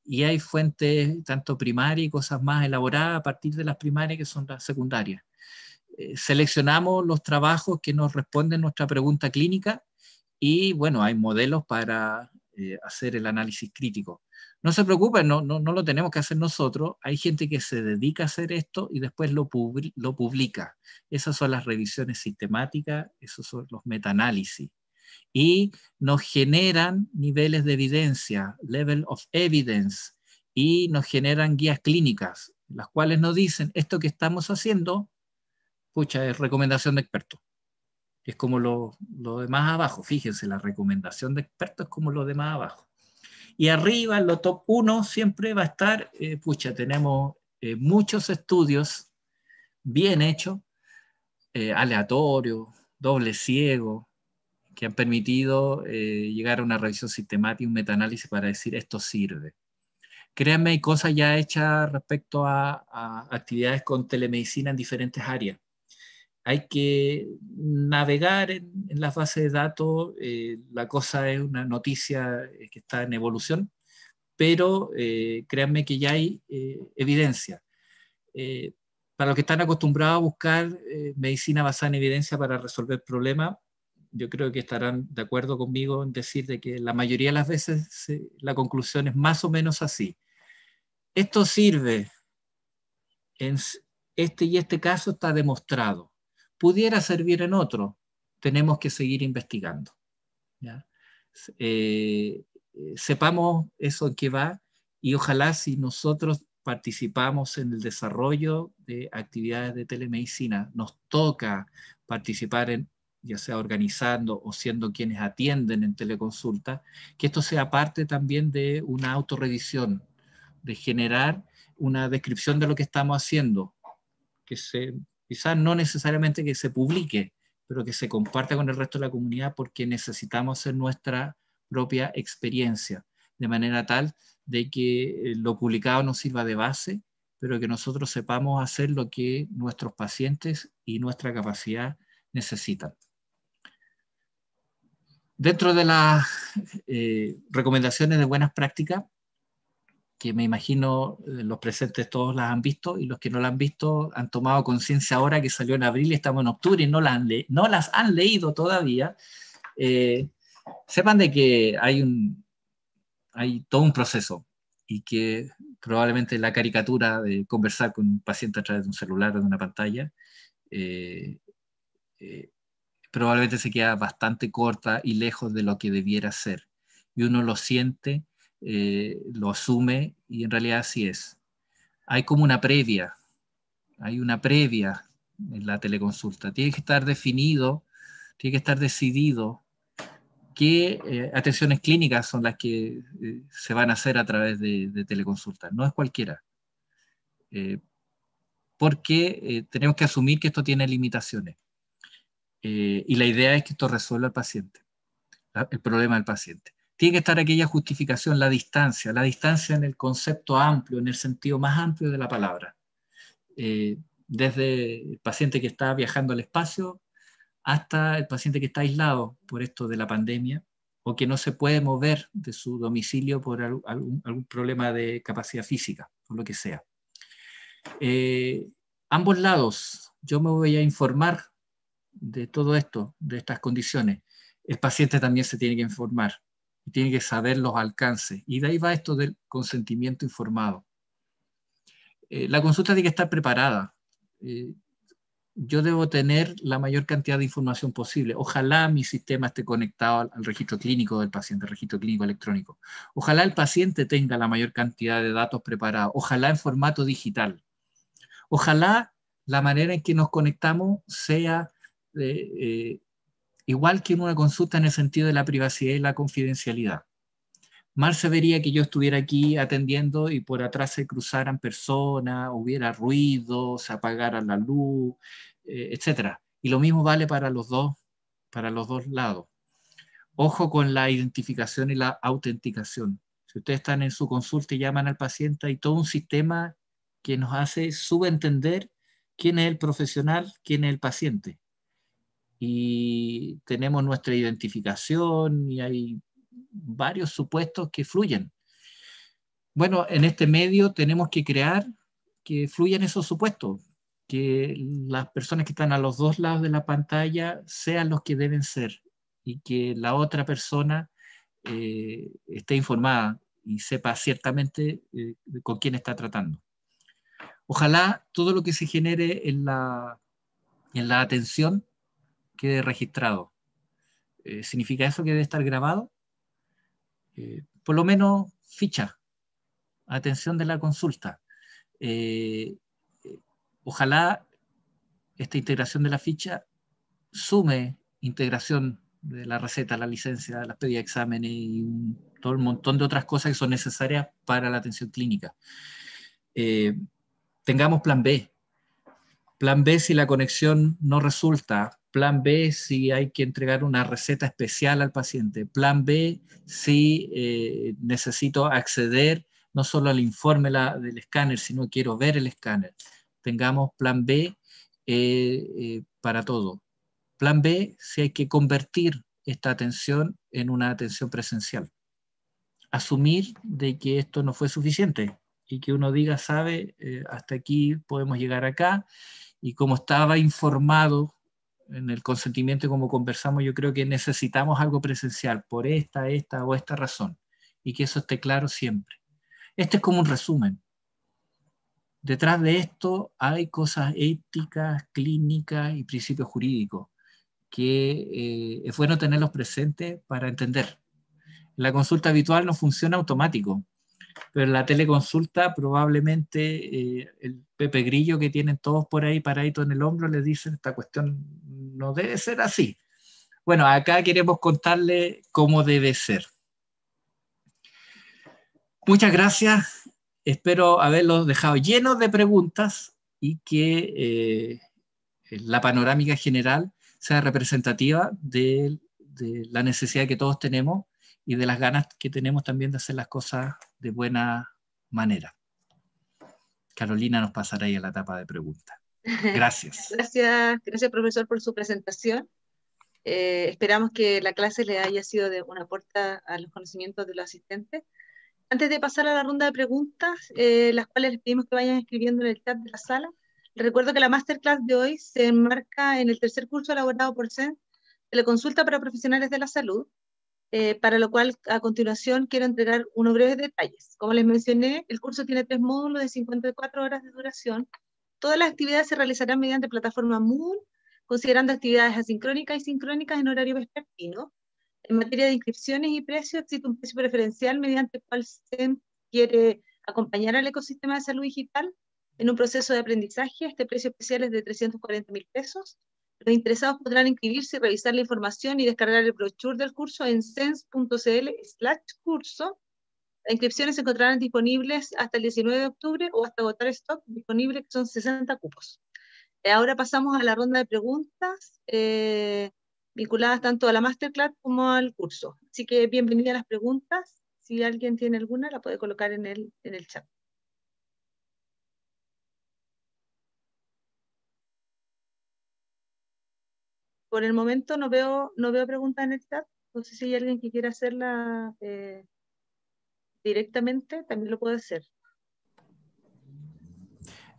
[SPEAKER 3] y hay fuentes tanto primarias y cosas más elaboradas a partir de las primarias que son las secundarias. Eh, seleccionamos los trabajos que nos responden nuestra pregunta clínica y bueno, hay modelos para eh, hacer el análisis crítico. No se preocupen, no, no, lo tenemos que hacer nosotros, hay gente que se dedica a hacer esto y después lo, publica. Esas son las revisiones sistemáticas, esos son los metaanálisis y nos generan niveles de evidencia, level of evidence, y nos generan guías clínicas, las cuales nos dicen, esto que estamos haciendo, pucha, es recomendación de experto. Es como lo, lo de más abajo, fíjense, la recomendación de experto es como lo de más abajo. Y arriba, en lo top 1, siempre va a estar, eh, pucha, tenemos eh, muchos estudios bien hechos, eh, aleatorios, doble ciego, que han permitido eh, llegar a una revisión sistemática y un metaanálisis para decir esto sirve. Créanme, hay cosas ya hechas respecto a, actividades con telemedicina en diferentes áreas hay que navegar en, la las bases de datos. Eh, la cosa es una noticia eh, que está en evolución, pero créanme que ya hay evidencia. para los que están acostumbrados a buscar medicina basada en evidencia para resolver problemas, yo creo que estarán de acuerdo conmigo en decir de que la mayoría de las veces la conclusión es más o menos así. Esto sirve, en este y este caso está demostrado. Pudiera servir en otro, tenemos que seguir investigando. Eh, sepamos eso que va y ojalá si nosotros participamos en el desarrollo de actividades de telemedicina, nos toca participar en ya sea organizando o siendo quienes atienden en teleconsulta, que esto sea parte también de una autorrevisión, de generar una descripción de lo que estamos haciendo, que se, quizás no necesariamente que se publique, pero que se comparta con el resto de la comunidad porque necesitamos hacer nuestra propia experiencia, de manera tal de que eh, lo publicado nos sirva de base, pero que nosotros sepamos hacer lo que nuestros pacientes y nuestra capacidad necesitan. Dentro de las eh, recomendaciones de buenas prácticas, que me imagino eh, los presentes todos las han visto y los que no las han visto han tomado conciencia ahora que salió en abril, y estamos en octubre y no las han, leído todavía, eh, sepan de que hay, un, hay todo un proceso y que probablemente la caricatura de conversar con un paciente a través de un celular o de una pantalla probablemente se queda bastante corta y lejos de lo que debiera ser. Y uno lo siente, eh, lo asume y en realidad así es. Hay como una previa, hay una previa en la teleconsulta. Tiene que estar definido, tiene que estar decidido qué eh, atenciones clínicas son las que eh, se van a hacer a través de, teleconsulta. No es cualquiera. porque tenemos que asumir que esto tiene limitaciones. Eh, y la idea es que esto resuelva al paciente, el problema del paciente. Tiene que estar aquella justificación, la distancia, la distancia en el concepto amplio, en el sentido más amplio de la palabra. Eh, desde el paciente que está viajando al espacio hasta el paciente que está aislado por esto de la pandemia o que no se puede mover de su domicilio por algún, algún problema de capacidad física o lo que sea. Eh, ambos lados, yo me voy a informar de todo esto, de estas condiciones, el paciente también se tiene que informar y tiene que saber los alcances. Y de ahí va esto del consentimiento informado. Eh, la consulta tiene que estar preparada. Eh, yo debo tener la mayor cantidad de información posible. Ojalá mi sistema esté conectado al, registro clínico del paciente, registro clínico electrónico. Ojalá el paciente tenga la mayor cantidad de datos preparados. Ojalá en formato digital. Ojalá la manera en que nos conectamos sea eh, igual que en una consulta en el sentido de la privacidad y la confidencialidad. Mal se vería que yo estuviera aquí atendiendo y por atrás se cruzaran personas, hubiera ruido, se apagara la luz, eh, etcétera, etc. Y lo mismo vale para los dos, para los dos lados. Ojo con la identificación y la autenticación. Si ustedes están en su consulta y llaman al paciente, hay todo un sistema que nos hace subentender quién es el profesional, quién es el paciente y tenemos nuestra identificación y hay varios supuestos que fluyen. Bueno, en este medio tenemos que crear que fluyan esos supuestos, que las personas que están a los dos lados de la pantalla sean los que deben ser y que la otra persona eh, esté informada y sepa ciertamente eh, con quién está tratando. Ojalá todo lo que se genere en en la atención quede registrado. Eh, ¿Significa eso que debe estar grabado? Eh, por lo menos ficha, atención de la consulta. Eh, ojalá esta integración de la ficha sume integración de la receta, la licencia, las pedidas de exámenes y todo un montón de otras cosas que son necesarias para la atención clínica. tengamos plan B. Plan B si la conexión no resulta Plan B si hay que entregar una receta especial al paciente. Plan B si eh, necesito acceder no solo al informe del escáner, sino quiero ver el escáner. Tengamos plan B eh, eh, para todo. Plan B si hay que convertir esta atención en una atención presencial. Asumir de que esto no fue suficiente y que uno diga, sabe, hasta aquí podemos llegar acá y como estaba informado en el consentimiento y como conversamos, yo creo que necesitamos algo presencial por esta, esta o esta razón y que eso esté claro siempre. Este es como un resumen. Detrás de esto hay cosas éticas, clínicas y principios jurídicos que eh, es bueno tenerlos presentes para entender. La consulta habitual no funciona automático pero en la teleconsulta probablemente eh, el Pepe Grillo que tienen todos por ahí paraito en el hombro les dice esta cuestión no debe ser así. Bueno, acá queremos contarle cómo debe ser. Muchas gracias. Espero haberlos dejado llenos de preguntas y que eh, la panorámica general sea representativa de, de la necesidad que todos tenemos y de las ganas que tenemos también de hacer las cosas de buena manera. Carolina nos pasará ahí a la etapa de preguntas. Gracias. (laughs)
[SPEAKER 1] gracias, gracias profesor por su presentación. Eh, esperamos que la clase le haya sido de una puerta a los conocimientos de los asistentes. Antes de pasar a la ronda de preguntas, eh, las cuales les pedimos que vayan escribiendo en el chat de la sala, recuerdo que la masterclass de hoy se enmarca en el tercer curso elaborado por CEN de la consulta para profesionales de la salud, eh, para lo cual a continuación quiero entregar unos breves detalles. Como les mencioné, el curso tiene tres módulos de 54 horas de duración. Todas las actividades se realizarán mediante plataforma Moodle, considerando actividades asincrónicas y sincrónicas en horario vespertino. En materia de inscripciones y precios, existe un precio preferencial mediante el cual SEM quiere acompañar al ecosistema de salud digital en un proceso de aprendizaje. Este precio especial es de 340 mil pesos. Los interesados podrán inscribirse, revisar la información y descargar el brochure del curso en sense.cl slash curso. Las inscripciones se encontrarán disponibles hasta el 19 de octubre o hasta agotar stock disponible, que son 60 cupos. Eh, ahora pasamos a la ronda de preguntas eh, vinculadas tanto a la masterclass como al curso. Así que bienvenida a las preguntas. Si alguien tiene alguna, la puede colocar en el, en el chat. por el momento no veo, no veo preguntas en el chat. No sé si hay alguien que quiera hacerla eh, directamente, también lo puede hacer.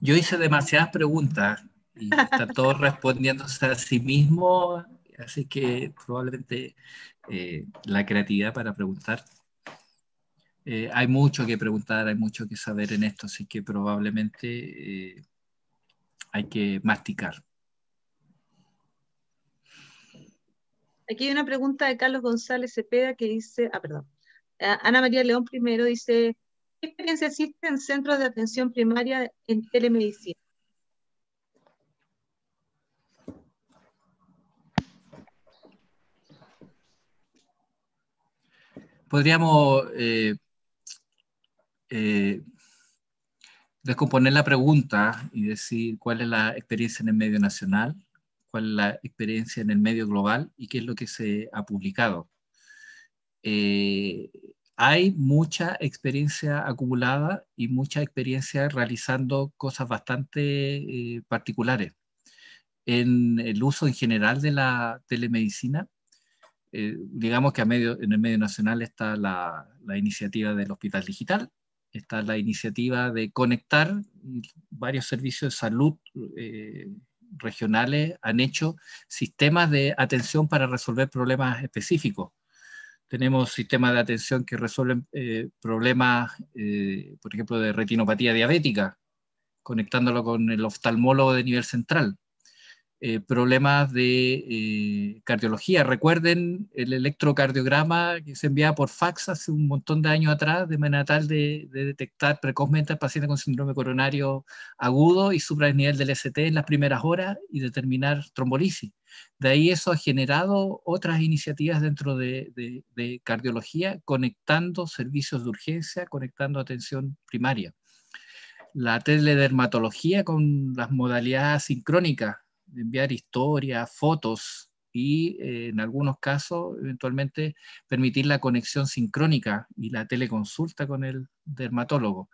[SPEAKER 3] Yo hice demasiadas preguntas y está todo (laughs) respondiéndose a sí mismo, así que probablemente eh, la creatividad para preguntar. Eh, hay mucho que preguntar, hay mucho que saber en esto, así que probablemente hay que masticar.
[SPEAKER 1] Aquí hay una pregunta de Carlos González Cepeda que dice, ah, perdón, ah, Ana María León primero dice, ¿qué experiencia existe en centros de atención primaria en telemedicina?
[SPEAKER 3] Podríamos eh, eh, descomponer la pregunta y decir cuál es la experiencia en el medio nacional, cuál es la experiencia en el medio global y qué es lo que se ha publicado. Eh, hay mucha experiencia acumulada y mucha experiencia realizando cosas bastante eh, particulares. En el uso en general de la telemedicina, eh, digamos que a medio, en el medio nacional está la, iniciativa del Hospital Digital, está la iniciativa de conectar varios servicios de salud eh, regionales han hecho sistemas de atención para resolver problemas específicos. Tenemos sistemas de atención que resuelven eh, problemas, eh, por ejemplo, de retinopatía diabética, conectándolo con el oftalmólogo de nivel central. Eh, problemas de eh, cardiología. Recuerden el electrocardiograma que se enviaba por fax hace un montón de años atrás de manera tal de, detectar precozmente al paciente con síndrome coronario agudo y nivel del ST en las primeras horas y determinar trombolisis. De ahí eso ha generado otras iniciativas dentro de, cardiología, conectando servicios de urgencia, conectando atención primaria. La teledermatología con las modalidades sincrónicas enviar historias, fotos y eh, en algunos casos eventualmente permitir la conexión sincrónica y la teleconsulta con el dermatólogo.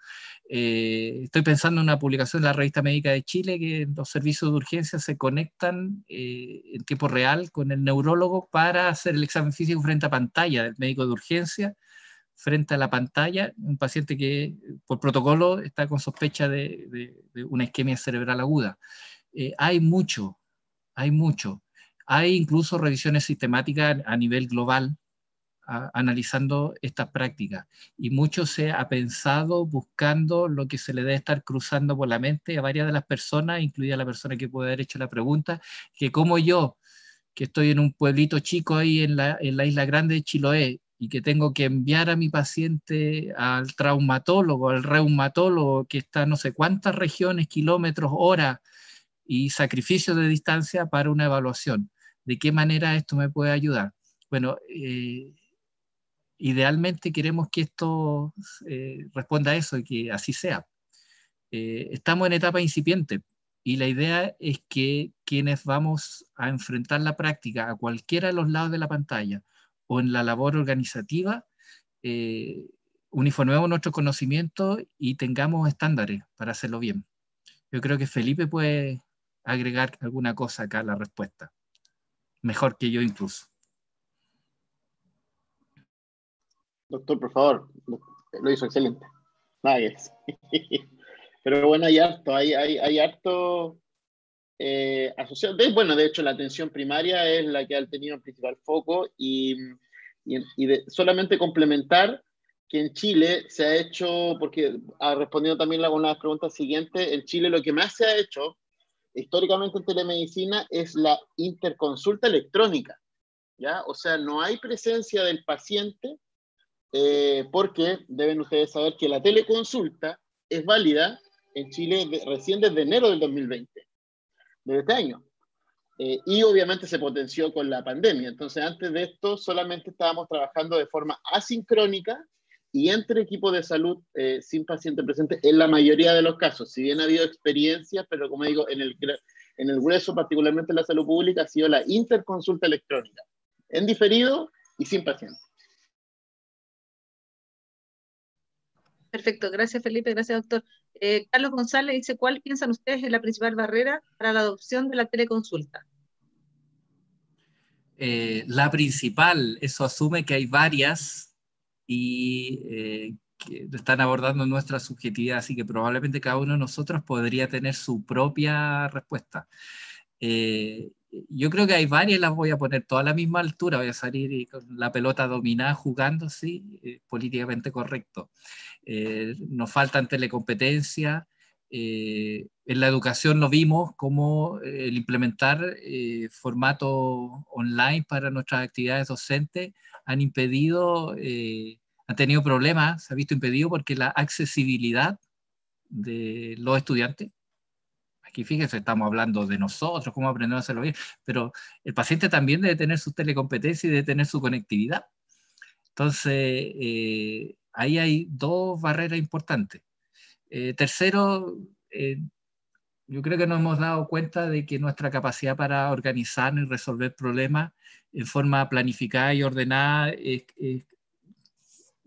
[SPEAKER 3] Eh, estoy pensando en una publicación de la revista médica de Chile que los servicios de urgencia se conectan eh, en tiempo real con el neurólogo para hacer el examen físico frente a pantalla del médico de urgencia frente a la pantalla un paciente que por protocolo está con sospecha de, de una isquemia cerebral aguda. Eh, hay mucho, hay mucho. Hay incluso revisiones sistemáticas a nivel global analizando estas prácticas y mucho se ha pensado buscando lo que se le debe estar cruzando por la mente a varias de las personas, incluida la persona que puede haber hecho la pregunta, que como yo, que estoy en un pueblito chico ahí en la, en la isla grande de Chiloé y que tengo que enviar a mi paciente al traumatólogo, al reumatólogo, que está no sé cuántas regiones, kilómetros, horas y sacrificios de distancia para una evaluación. ¿De qué manera esto me puede ayudar? Bueno, eh, idealmente queremos que esto eh, responda a eso y que así sea. Eh, estamos en etapa incipiente y la idea es que quienes vamos a enfrentar la práctica a cualquiera de los lados de la pantalla o en la labor organizativa, uniformemos nuestro conocimiento y tengamos estándares para hacerlo bien. Yo creo que Felipe puede agregar alguna cosa acá a la respuesta. Mejor que yo incluso.
[SPEAKER 4] Doctor, por favor, lo hizo excelente. (laughs) Pero bueno, hay harto, hay, harto eh, asociado. bueno, de hecho, la atención primaria es la que ha tenido el principal foco y, solamente complementar que en Chile se ha hecho, porque ha ah, respondido también a una las preguntas siguientes, en Chile lo que más se ha hecho históricamente en telemedicina es la interconsulta electrónica, ¿ya? O sea, no hay presencia del paciente eh, porque deben ustedes saber que la teleconsulta es válida en Chile recién desde enero del 2020, desde este año. Eh, y obviamente se potenció con la pandemia. Entonces, antes de esto solamente estábamos trabajando de forma asincrónica y entre equipos de salud eh, sin paciente presente en la mayoría de los casos. Si bien ha habido experiencias, pero como digo, en el, en el grueso, particularmente en la salud pública, ha sido la interconsulta electrónica, en diferido y sin paciente.
[SPEAKER 1] Perfecto, gracias Felipe, gracias doctor. Eh, Carlos González dice, ¿cuál piensan ustedes es la principal barrera para la adopción de la teleconsulta?
[SPEAKER 3] Eh, la principal, eso asume que hay varias, y eh, están abordando nuestra subjetividad, así que probablemente cada uno de nosotros podría tener su propia respuesta. Eh, yo creo que hay varias, las voy a poner todas a la misma altura, voy a salir con la pelota dominada jugando, sí, eh, políticamente correcto. nos faltan telecompetencia, eh, en la educación lo vimos como eh, el implementar eh, formato online para nuestras actividades docentes han impedido, eh, han tenido problemas, se ha visto impedido porque la accesibilidad de los estudiantes, aquí fíjense, estamos hablando de nosotros, cómo aprendemos a hacerlo bien, pero el paciente también debe tener su telecompetencia y debe tener su conectividad. Entonces, ahí hay dos barreras importantes eh, tercero, eh, yo creo que nos hemos dado cuenta de que nuestra capacidad para organizar y resolver problemas en forma planificada y ordenada es,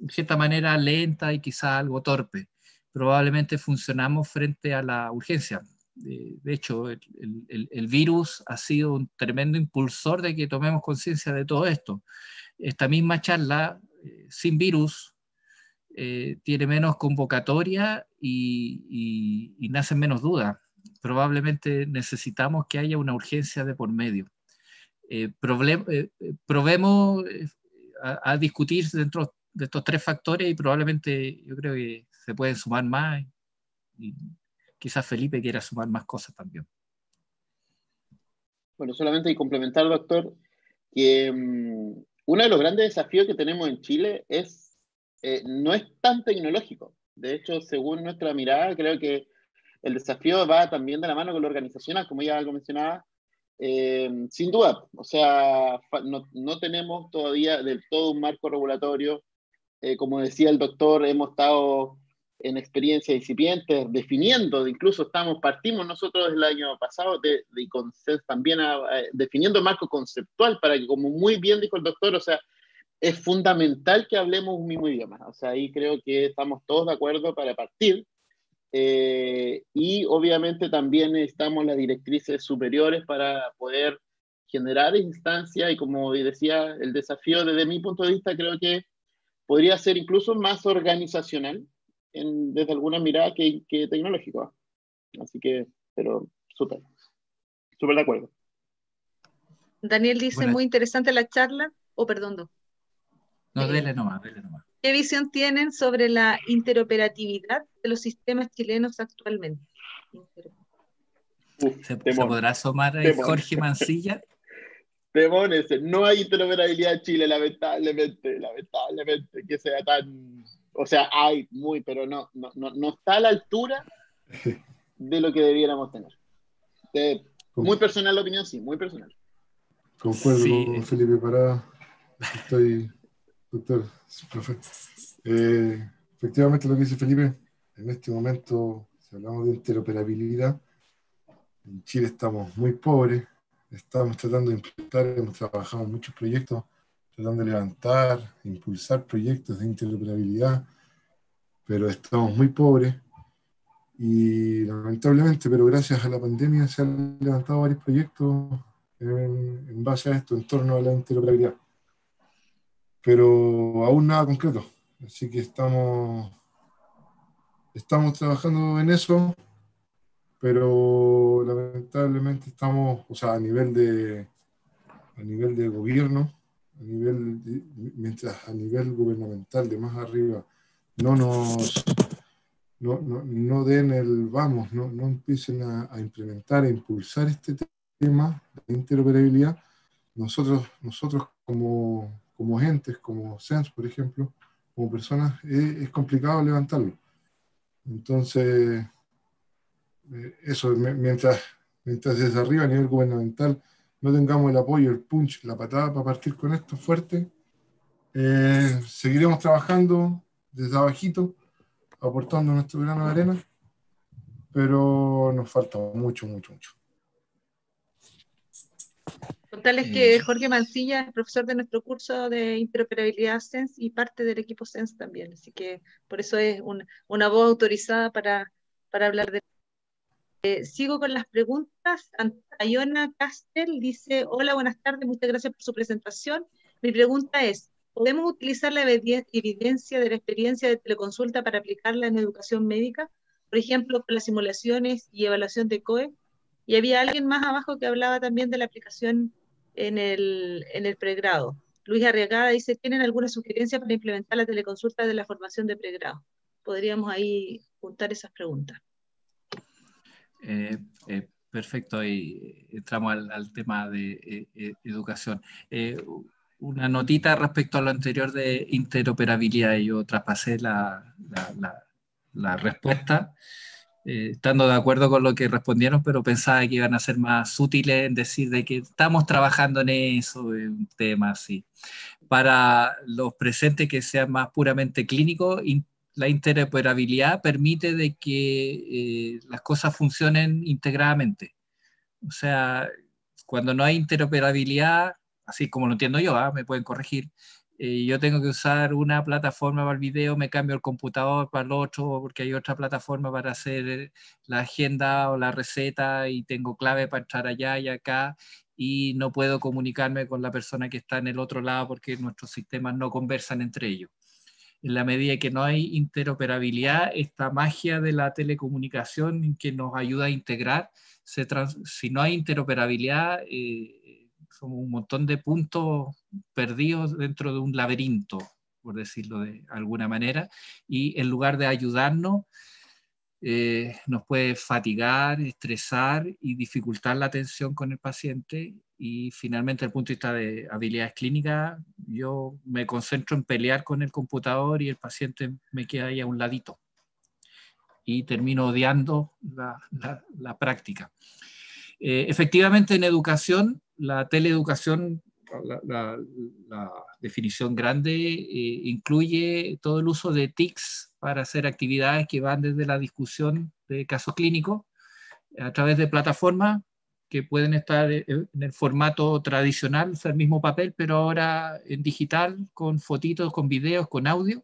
[SPEAKER 3] cierta manera lenta y quizá algo torpe. Probablemente funcionamos frente a la urgencia. de hecho, el, virus ha sido un tremendo impulsor de que tomemos conciencia de todo esto. Esta misma charla, eh, sin virus, eh, tiene menos convocatoria y, y, nacen menos dudas. Probablemente necesitamos que haya una urgencia de por medio. Eh, eh, probemos a, discutir dentro de estos tres factores y probablemente yo creo que se pueden sumar más y, quizás Felipe quiera sumar más cosas
[SPEAKER 4] también. Bueno, solamente y complementar, doctor, que mm, uno de los grandes desafíos que tenemos en Chile es eh, no es tan tecnológico. De hecho, según nuestra mirada, creo que el desafío va también de la mano con la organización, como ya algo mencionaba, eh, sin duda. O sea, no, tenemos todavía del todo un marco regulatorio. Eh, como decía el doctor, hemos estado en experiencias incipientes, definiendo, incluso estamos, partimos nosotros el año pasado de, también definiendo marco conceptual para que, como muy bien dijo el doctor, o sea, es fundamental que hablemos un mismo idioma. O sea, ahí creo que estamos todos de acuerdo para partir. Eh, y obviamente también necesitamos las directrices superiores para poder generar instancia y como decía, el desafío desde mi punto de vista creo que podría ser incluso más organizacional desde alguna mirada que, tecnológico. Así que, pero súper, súper de acuerdo.
[SPEAKER 1] Daniel dice, muy interesante la charla. o oh, perdón. No.
[SPEAKER 4] No, dele nomás, dele nomás.
[SPEAKER 1] ¿Qué visión tienen sobre la interoperatividad de los sistemas chilenos actualmente?
[SPEAKER 3] ¿Se, podrá asomar ahí Jorge Mancilla?
[SPEAKER 4] Demónese, (laughs) no hay interoperabilidad en Chile, lamentablemente, lamentablemente, que sea tan... O sea, hay muy, pero no, no, no, está a la altura (laughs) de lo que debiéramos tener. Eh, muy personal la opinión, sí, muy personal.
[SPEAKER 2] Concuerdo, Felipe Parada. Estoy Doctor, profe. Eh, efectivamente, lo que dice Felipe, en este momento, si hablamos de interoperabilidad, en Chile estamos muy pobres, estamos tratando de implementar, hemos trabajado en muchos proyectos, tratando de levantar, impulsar proyectos de interoperabilidad, pero estamos muy pobres. Y lamentablemente, pero gracias a la pandemia se han levantado varios proyectos en base a esto, en torno a la interoperabilidad pero aún nada concreto. Así que estamos, estamos trabajando en eso, pero lamentablemente estamos, o sea, a nivel de, a nivel de gobierno, a nivel, mientras a nivel gubernamental de más arriba no nos no, den el vamos, no, empiecen a, implementar, a impulsar este tema de interoperabilidad, nosotros, nosotros como, como entes, como SENS, por ejemplo, como personas, eh, es, complicado levantarlo. Entonces, eh, eso, mientras, mientras desde arriba a nivel gubernamental no tengamos el apoyo, el punch, la patada para partir con esto fuerte, eh, seguiremos trabajando desde abajito, aportando nuestro grano de arena, pero nos falta mucho, mucho, mucho
[SPEAKER 1] es que Jorge Mancilla es profesor de nuestro curso de interoperabilidad SENS y parte del equipo SENS también, así que por eso es una voz autorizada para, para hablar de... Eh, sigo con las preguntas. Ayona Castel dice, hola, buenas tardes, muchas gracias por su presentación. Mi pregunta es, ¿podemos utilizar la evidencia de la experiencia de teleconsulta para aplicarla en educación médica? Por ejemplo, con las simulaciones y evaluación de COE. Y había alguien más abajo que hablaba también de la aplicación en el, en el pregrado. Luis Arriagada dice, ¿tienen alguna sugerencia para implementar la teleconsulta de la formación de pregrado? Podríamos ahí juntar esas preguntas.
[SPEAKER 3] Eh, eh, perfecto, ahí entramos al, tema de eh, educación. una notita respecto a lo anterior de interoperabilidad, yo traspasé la, la, la respuesta. Eh, estando de acuerdo con lo que respondieron, pero pensaba que iban a ser más útiles en decir de que estamos trabajando en eso, en un tema así. Para los presentes que sean más puramente clínicos, la interoperabilidad permite de que eh, las cosas funcionen integradamente. O sea, cuando no hay interoperabilidad, así como lo entiendo yo, ¿ah? me pueden corregir, eh, yo tengo que usar una plataforma para el video, me cambio el computador para el otro, porque hay otra plataforma para hacer la agenda o la receta y tengo clave para entrar allá y acá y no puedo comunicarme con la persona que está en el otro lado porque nuestros sistemas no conversan entre ellos. En la medida que no hay interoperabilidad, esta magia de la telecomunicación que nos ayuda a integrar, se si no hay interoperabilidad, eh, un montón de puntos perdidos dentro de un laberinto, por decirlo de alguna manera, y en lugar de ayudarnos, eh, nos puede fatigar, estresar y dificultar la atención con el paciente. Y finalmente, el punto de vista de habilidades clínicas, yo me concentro en pelear con el computador y el paciente me queda ahí a un ladito. Y termino odiando la práctica. Eh, efectivamente, en educación, la teleeducación, la, definición grande, eh, incluye todo el uso de TICs para hacer actividades que van desde la discusión de casos clínicos a través de plataformas que pueden estar eh, en el formato tradicional, o el mismo papel, pero ahora en digital, con fotitos, con videos, con audio,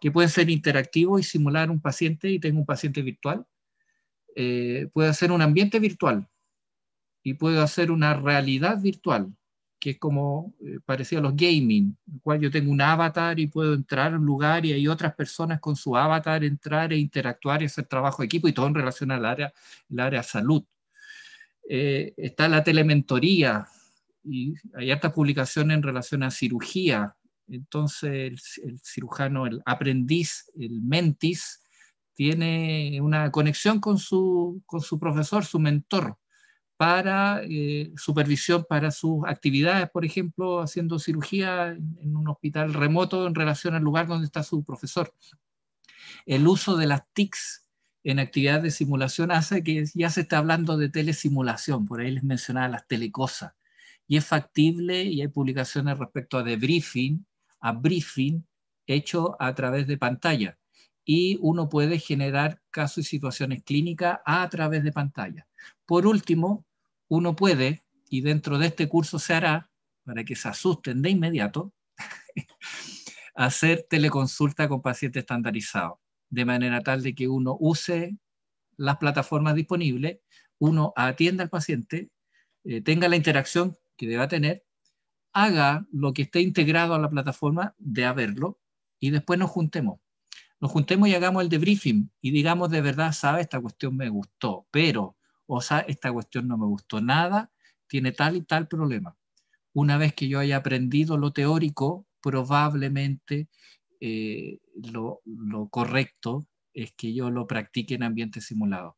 [SPEAKER 3] que pueden ser interactivos y simular un paciente, y tengo un paciente virtual. puede ser un ambiente virtual, y puedo hacer una realidad virtual, que es como eh, parecía a los gaming, en el cual yo tengo un avatar y puedo entrar a un lugar y hay otras personas con su avatar, entrar e interactuar y hacer trabajo de equipo y todo en relación al área, el área salud. Eh, está la telementoría y hay hartas publicaciones en relación a cirugía. Entonces el, el cirujano, el aprendiz, el mentis, tiene una conexión con su, con su profesor, su mentor para eh, supervisión para sus actividades, por ejemplo, haciendo cirugía en un hospital remoto en relación al lugar donde está su profesor. El uso de las TICs en actividades de simulación hace que ya se está hablando de telesimulación, por ahí les mencionaba las telecosas, y es factible y hay publicaciones respecto a debriefing, a briefing hecho a través de pantalla, y uno puede generar casos y situaciones clínicas a través de pantalla. Por último, uno puede, y dentro de este curso se hará, para que se asusten de inmediato, (laughs) hacer teleconsulta con paciente estandarizado, de manera tal de que uno use las plataformas disponibles, uno atienda al paciente, eh, tenga la interacción que deba tener, haga lo que esté integrado a la plataforma de haberlo y después nos juntemos. Nos juntemos y hagamos el debriefing y digamos de verdad, sabe, esta cuestión me gustó, pero o sea, esta cuestión no me gustó nada, tiene tal y tal problema. Una vez que yo haya aprendido lo teórico, probablemente eh, lo, correcto es que yo lo practique en ambiente simulado,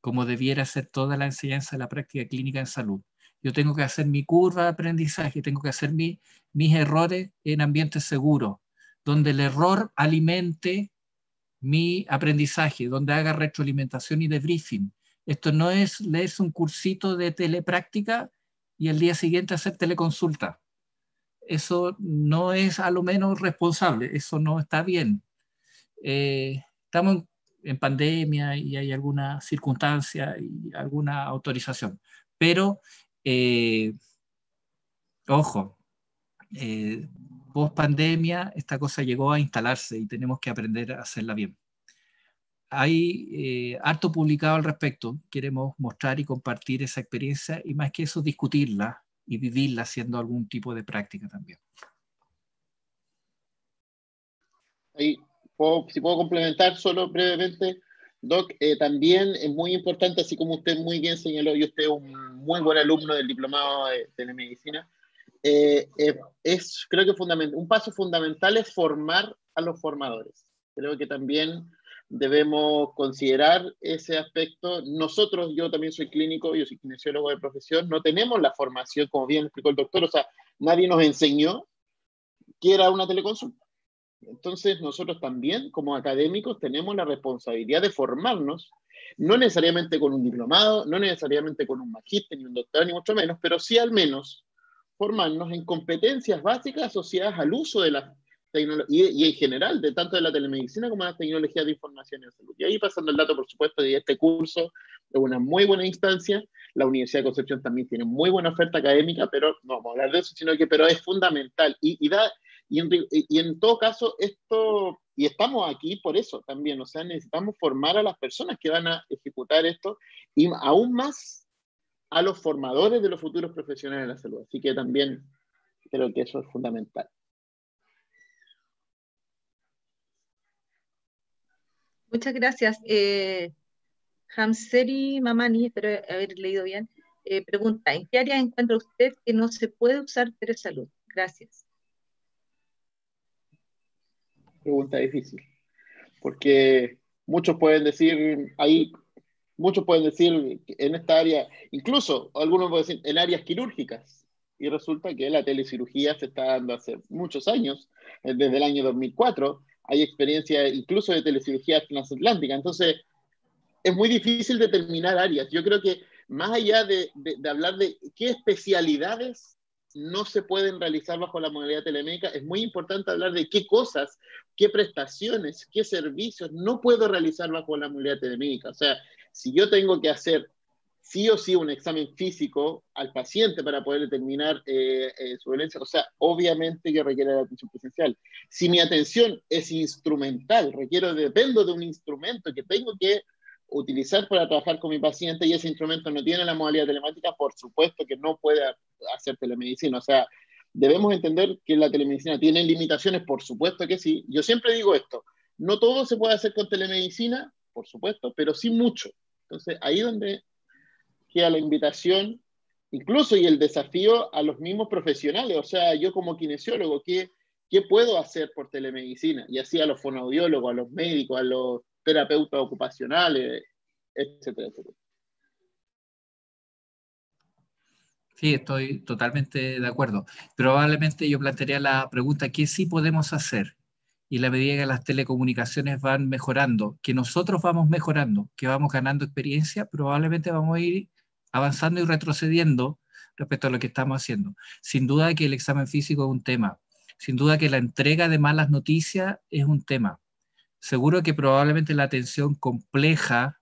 [SPEAKER 3] como debiera ser toda la enseñanza de la práctica clínica en salud. Yo tengo que hacer mi curva de aprendizaje, tengo que hacer mis errores en ambiente seguro, donde el error alimente mi aprendizaje, donde haga retroalimentación y debriefing, esto no es leerse un cursito de telepráctica y el día siguiente hacer teleconsulta. Eso no es a lo menos responsable, eso no está bien. Eh, estamos en pandemia y hay alguna circunstancia y alguna autorización, pero eh, ojo, eh, post pandemia esta cosa llegó a instalarse y tenemos que aprender a hacerla bien hay eh, harto publicado al respecto. Queremos mostrar y compartir esa experiencia y más que eso, discutirla y vivirla haciendo algún tipo de práctica
[SPEAKER 4] también. si puedo complementar solo brevemente, Doc, eh, también es muy importante, así como usted muy bien señaló, y usted es un muy buen alumno del diplomado de telemedicina, medicina, eh, es creo que fundamental, un paso fundamental es formar a los formadores. Creo que también debemos considerar ese aspecto. Nosotros, yo también soy clínico, yo soy kinesiólogo de profesión, no tenemos la formación, como bien explicó el doctor, o sea, nadie nos enseñó que era una teleconsulta. Entonces, nosotros también, como académicos, tenemos la responsabilidad de formarnos, no necesariamente con un diplomado, no necesariamente con un magíster, ni un doctorado, ni mucho menos, pero sí al menos formarnos en competencias básicas asociadas al uso de las y, en general, de tanto de la telemedicina como de las tecnologías de información en salud. Y ahí pasando el dato, por supuesto, de este curso es una muy buena instancia. La Universidad de Concepción también tiene muy buena oferta académica, pero no vamos a hablar de eso, sino que pero es fundamental. Y, y en todo caso, esto, y estamos aquí por eso también, o sea, necesitamos formar a las personas que van a ejecutar esto y aún más a los formadores de los futuros profesionales de la salud. Así que también creo que eso es fundamental.
[SPEAKER 1] Muchas gracias. Eh, Hamseri Mamani, espero haber leído bien, eh, pregunta, ¿en qué área encuentra usted que no se puede usar telesalud? Gracias.
[SPEAKER 4] Pregunta difícil, porque muchos pueden decir, ahí, muchos pueden decir en esta área, incluso algunos pueden decir en áreas quirúrgicas, y resulta que la telecirugía se está dando hace muchos años, eh, desde el año 2004, hay experiencia incluso de telecirugía transatlántica. Entonces, es muy difícil determinar áreas. Yo creo que más allá de, hablar de qué especialidades no se pueden realizar bajo la modalidad telemédica, es muy importante hablar de qué cosas, qué prestaciones, qué servicios no puedo realizar bajo la modalidad telemédica. O sea, si yo tengo que hacer sí o sí un examen físico al paciente para poder determinar eh, eh, su violencia. O sea, obviamente que requiere la atención presencial. Si mi atención es instrumental, requiero, dependo de un instrumento que tengo que utilizar para trabajar con mi paciente y ese instrumento no tiene la modalidad telemática, por supuesto que no puede hacer telemedicina. O sea, debemos entender que la telemedicina tiene limitaciones, por supuesto que sí. Yo siempre digo esto, no todo se puede hacer con telemedicina, por supuesto, pero sí mucho. Entonces, ahí donde a la invitación, incluso y el desafío a los mismos profesionales, o sea, yo como kinesiólogo, ¿qué, qué puedo hacer por telemedicina? Y así a los fonoaudiólogos, a los médicos, a los terapeutas ocupacionales, etcétera,
[SPEAKER 3] Sí, estoy totalmente de acuerdo. Probablemente yo plantearía la pregunta, ¿qué sí podemos hacer? Y la medida que las telecomunicaciones van mejorando, que nosotros vamos mejorando, que vamos ganando experiencia, probablemente vamos a ir avanzando y retrocediendo respecto a lo que estamos haciendo. Sin duda que el examen físico es un tema, sin duda que la entrega de malas noticias es un tema. Seguro que probablemente la atención compleja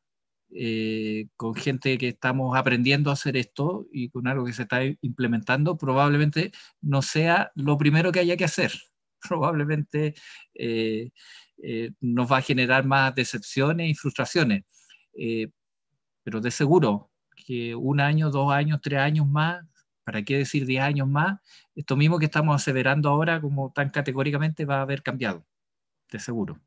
[SPEAKER 3] eh, con gente que estamos aprendiendo a hacer esto y con algo que se está implementando, probablemente no sea lo primero que haya que hacer. (laughs) Probablemente eh, eh, nos va a generar más decepciones y frustraciones. pero de seguro un año, dos años, tres años más, para qué decir diez años más, esto mismo que estamos aseverando ahora como tan categóricamente va a haber cambiado, de seguro.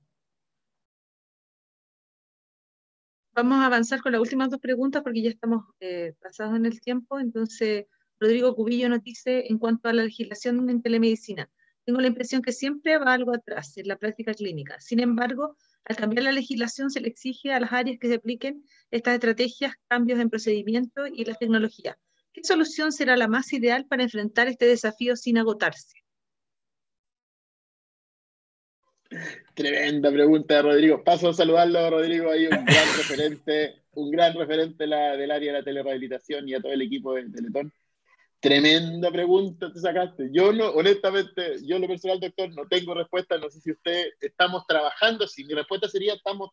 [SPEAKER 1] Vamos a avanzar con las últimas dos preguntas porque ya estamos eh, pasados en el tiempo. Entonces, Rodrigo Cubillo nos dice en cuanto a la legislación en telemedicina. Tengo la impresión que siempre va algo atrás en la práctica clínica. Sin embargo, al cambiar la legislación se le exige a las áreas que se apliquen estas estrategias, cambios en procedimiento y las tecnologías. ¿Qué solución será la más ideal para enfrentar este desafío sin agotarse?
[SPEAKER 4] Tremenda pregunta Rodrigo. Paso a saludarlo, Rodrigo, ahí un gran (laughs) referente, un gran referente del área de la telerehabilitación y a todo el equipo de Teletón. Tremenda pregunta te sacaste. Yo no, honestamente, yo lo personal, doctor, no tengo respuesta. No sé si usted estamos trabajando. Si mi respuesta sería, estamos,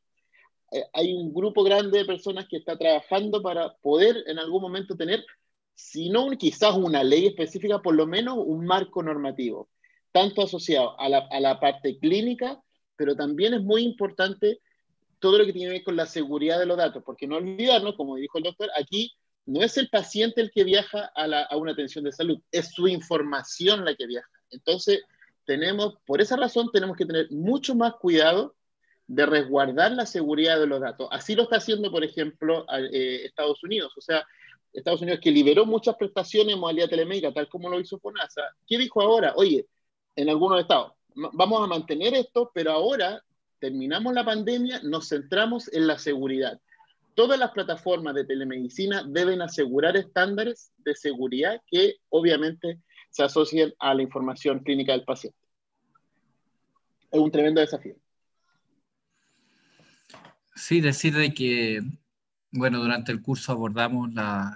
[SPEAKER 4] eh, hay un grupo grande de personas que está trabajando para poder en algún momento tener, si no quizás una ley específica, por lo menos un marco normativo, tanto asociado a la, a la parte clínica, pero también es muy importante todo lo que tiene que ver con la seguridad de los datos, porque no olvidarnos, como dijo el doctor, aquí no es el paciente el que viaja a, una atención de salud, es su información la que viaja. Entonces, tenemos, por esa razón, tenemos que tener mucho más cuidado de resguardar la seguridad de los datos. Así lo está haciendo, por ejemplo, eh, Estados Unidos. O sea, Estados Unidos que liberó muchas prestaciones en modalidad telemédica, tal como lo hizo FONASA. ¿Qué dijo ahora? Oye, en algunos estados, vamos a mantener esto, pero ahora terminamos la pandemia, nos centramos en la seguridad todas las plataformas de telemedicina deben asegurar estándares de seguridad que obviamente se asocien a la información clínica del paciente. Es un tremendo desafío.
[SPEAKER 3] Sí, decir que, bueno, durante el curso abordamos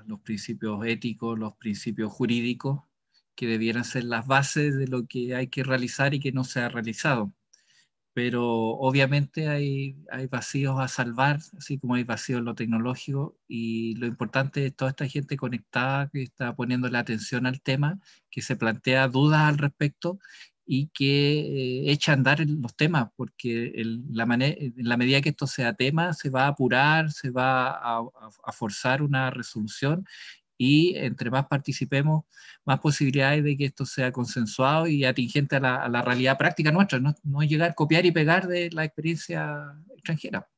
[SPEAKER 3] los principios éticos, los principios jurídicos, que debieran ser las bases de lo que hay que realizar y que no se ha realizado pero obviamente hay, hay vacíos a salvar, así como hay vacíos en lo tecnológico, y lo importante es toda esta gente conectada que está poniendo la atención al tema, que se plantea dudas al respecto y que eh, echa a andar los temas, porque el, la, eh, la medida que esto sea tema, se va a apurar, se va a, a forzar una resolución y entre más participemos, más posibilidades de que esto sea consensuado y atingente a la, realidad práctica nuestra, no, llegar a copiar y pegar de la experiencia extranjera.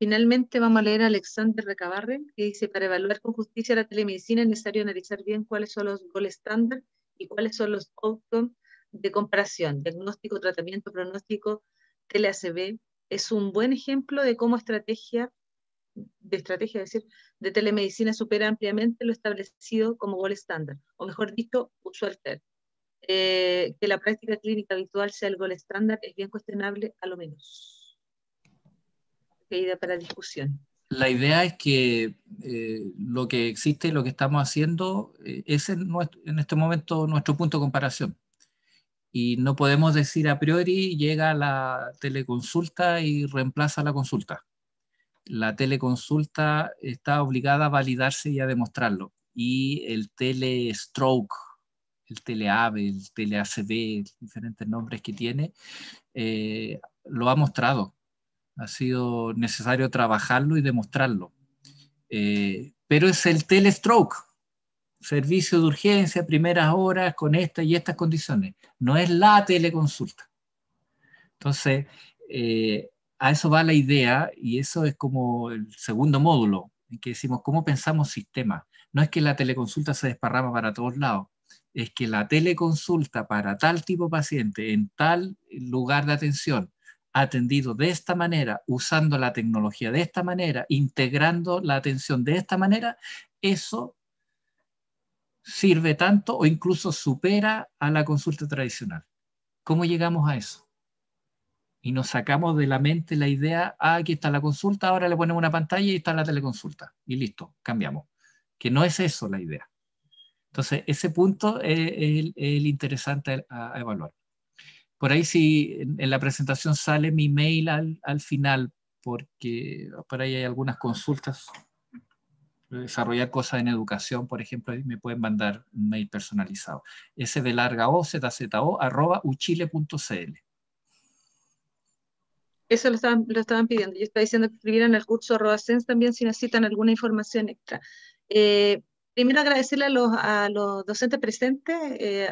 [SPEAKER 1] Finalmente vamos a leer a Alexander Recabarren, que dice, para evaluar con justicia la telemedicina es necesario analizar bien cuáles son los goles estándar y cuáles son los outcomes de comparación, diagnóstico, tratamiento, pronóstico, TeleACB es un buen ejemplo de cómo estrategia, de estrategia, decir, de telemedicina supera ampliamente lo establecido como gol estándar, o mejor dicho, usual eh, que la práctica clínica habitual sea el gol estándar es bien cuestionable, a lo menos. para discusión.
[SPEAKER 3] La idea es que eh, lo que existe y lo que estamos haciendo eh, es en este momento nuestro punto de comparación y no podemos decir a priori llega la teleconsulta y reemplaza la consulta. La teleconsulta está obligada a validarse y a demostrarlo. Y el telestroke, el teleAVE, el teleACB, diferentes nombres que tiene, eh, lo ha mostrado. Ha sido necesario trabajarlo y demostrarlo. Eh, pero es el telestroke, servicio de urgencia, primeras horas, con estas y estas condiciones. No es la teleconsulta. Entonces, eh, a eso va la idea y eso es como el segundo módulo, en que decimos cómo pensamos sistema. No es que la teleconsulta se desparrama para todos lados, es que la teleconsulta para tal tipo de paciente, en tal lugar de atención, atendido de esta manera, usando la tecnología de esta manera, integrando la atención de esta manera, eso sirve tanto o incluso supera a la consulta tradicional. ¿Cómo llegamos a eso? Y nos sacamos de la mente la idea, ah, aquí está la consulta, ahora le ponemos una pantalla y está la teleconsulta. Y listo, cambiamos. Que no es eso la idea. Entonces, ese punto es el, interesante a, evaluar. Por ahí si en, la presentación sale mi mail al, al final, porque por ahí hay algunas consultas desarrollar cosas en educación, por ejemplo, me pueden mandar un mail personalizado. S de larga O, ZZO, arroba uchile.cl.
[SPEAKER 1] Eso lo estaban, lo estaban pidiendo. Yo estaba diciendo que escribieran el curso arroba sense también si necesitan alguna información extra. Eh, primero agradecerle a los, a los docentes presentes eh,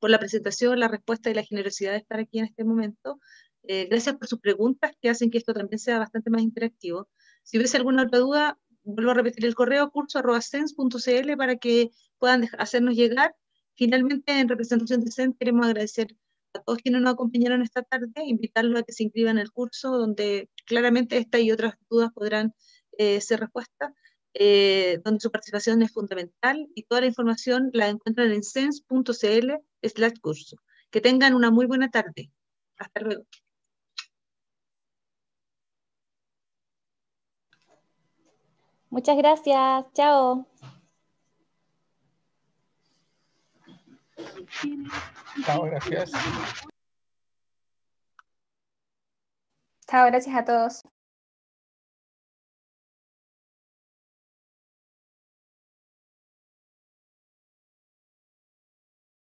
[SPEAKER 1] por la presentación, la respuesta y la generosidad de estar aquí en este momento. Eh, gracias por sus preguntas que hacen que esto también sea bastante más interactivo. Si hubiese alguna otra duda, vuelvo a repetir el correo curso.sens.cl para que puedan hacernos llegar. Finalmente, en representación de CEN, queremos agradecer a todos quienes nos acompañaron esta tarde, invitarlos a que se inscriban en el curso, donde claramente esta y otras dudas podrán eh, ser respuestas, eh, donde su participación es fundamental y toda la información la encuentran en sens.cl slash curso. Que tengan una muy buena tarde. Hasta luego.
[SPEAKER 3] Muchas gracias. Chao.
[SPEAKER 4] Chao, gracias.
[SPEAKER 1] Chao, gracias a todos.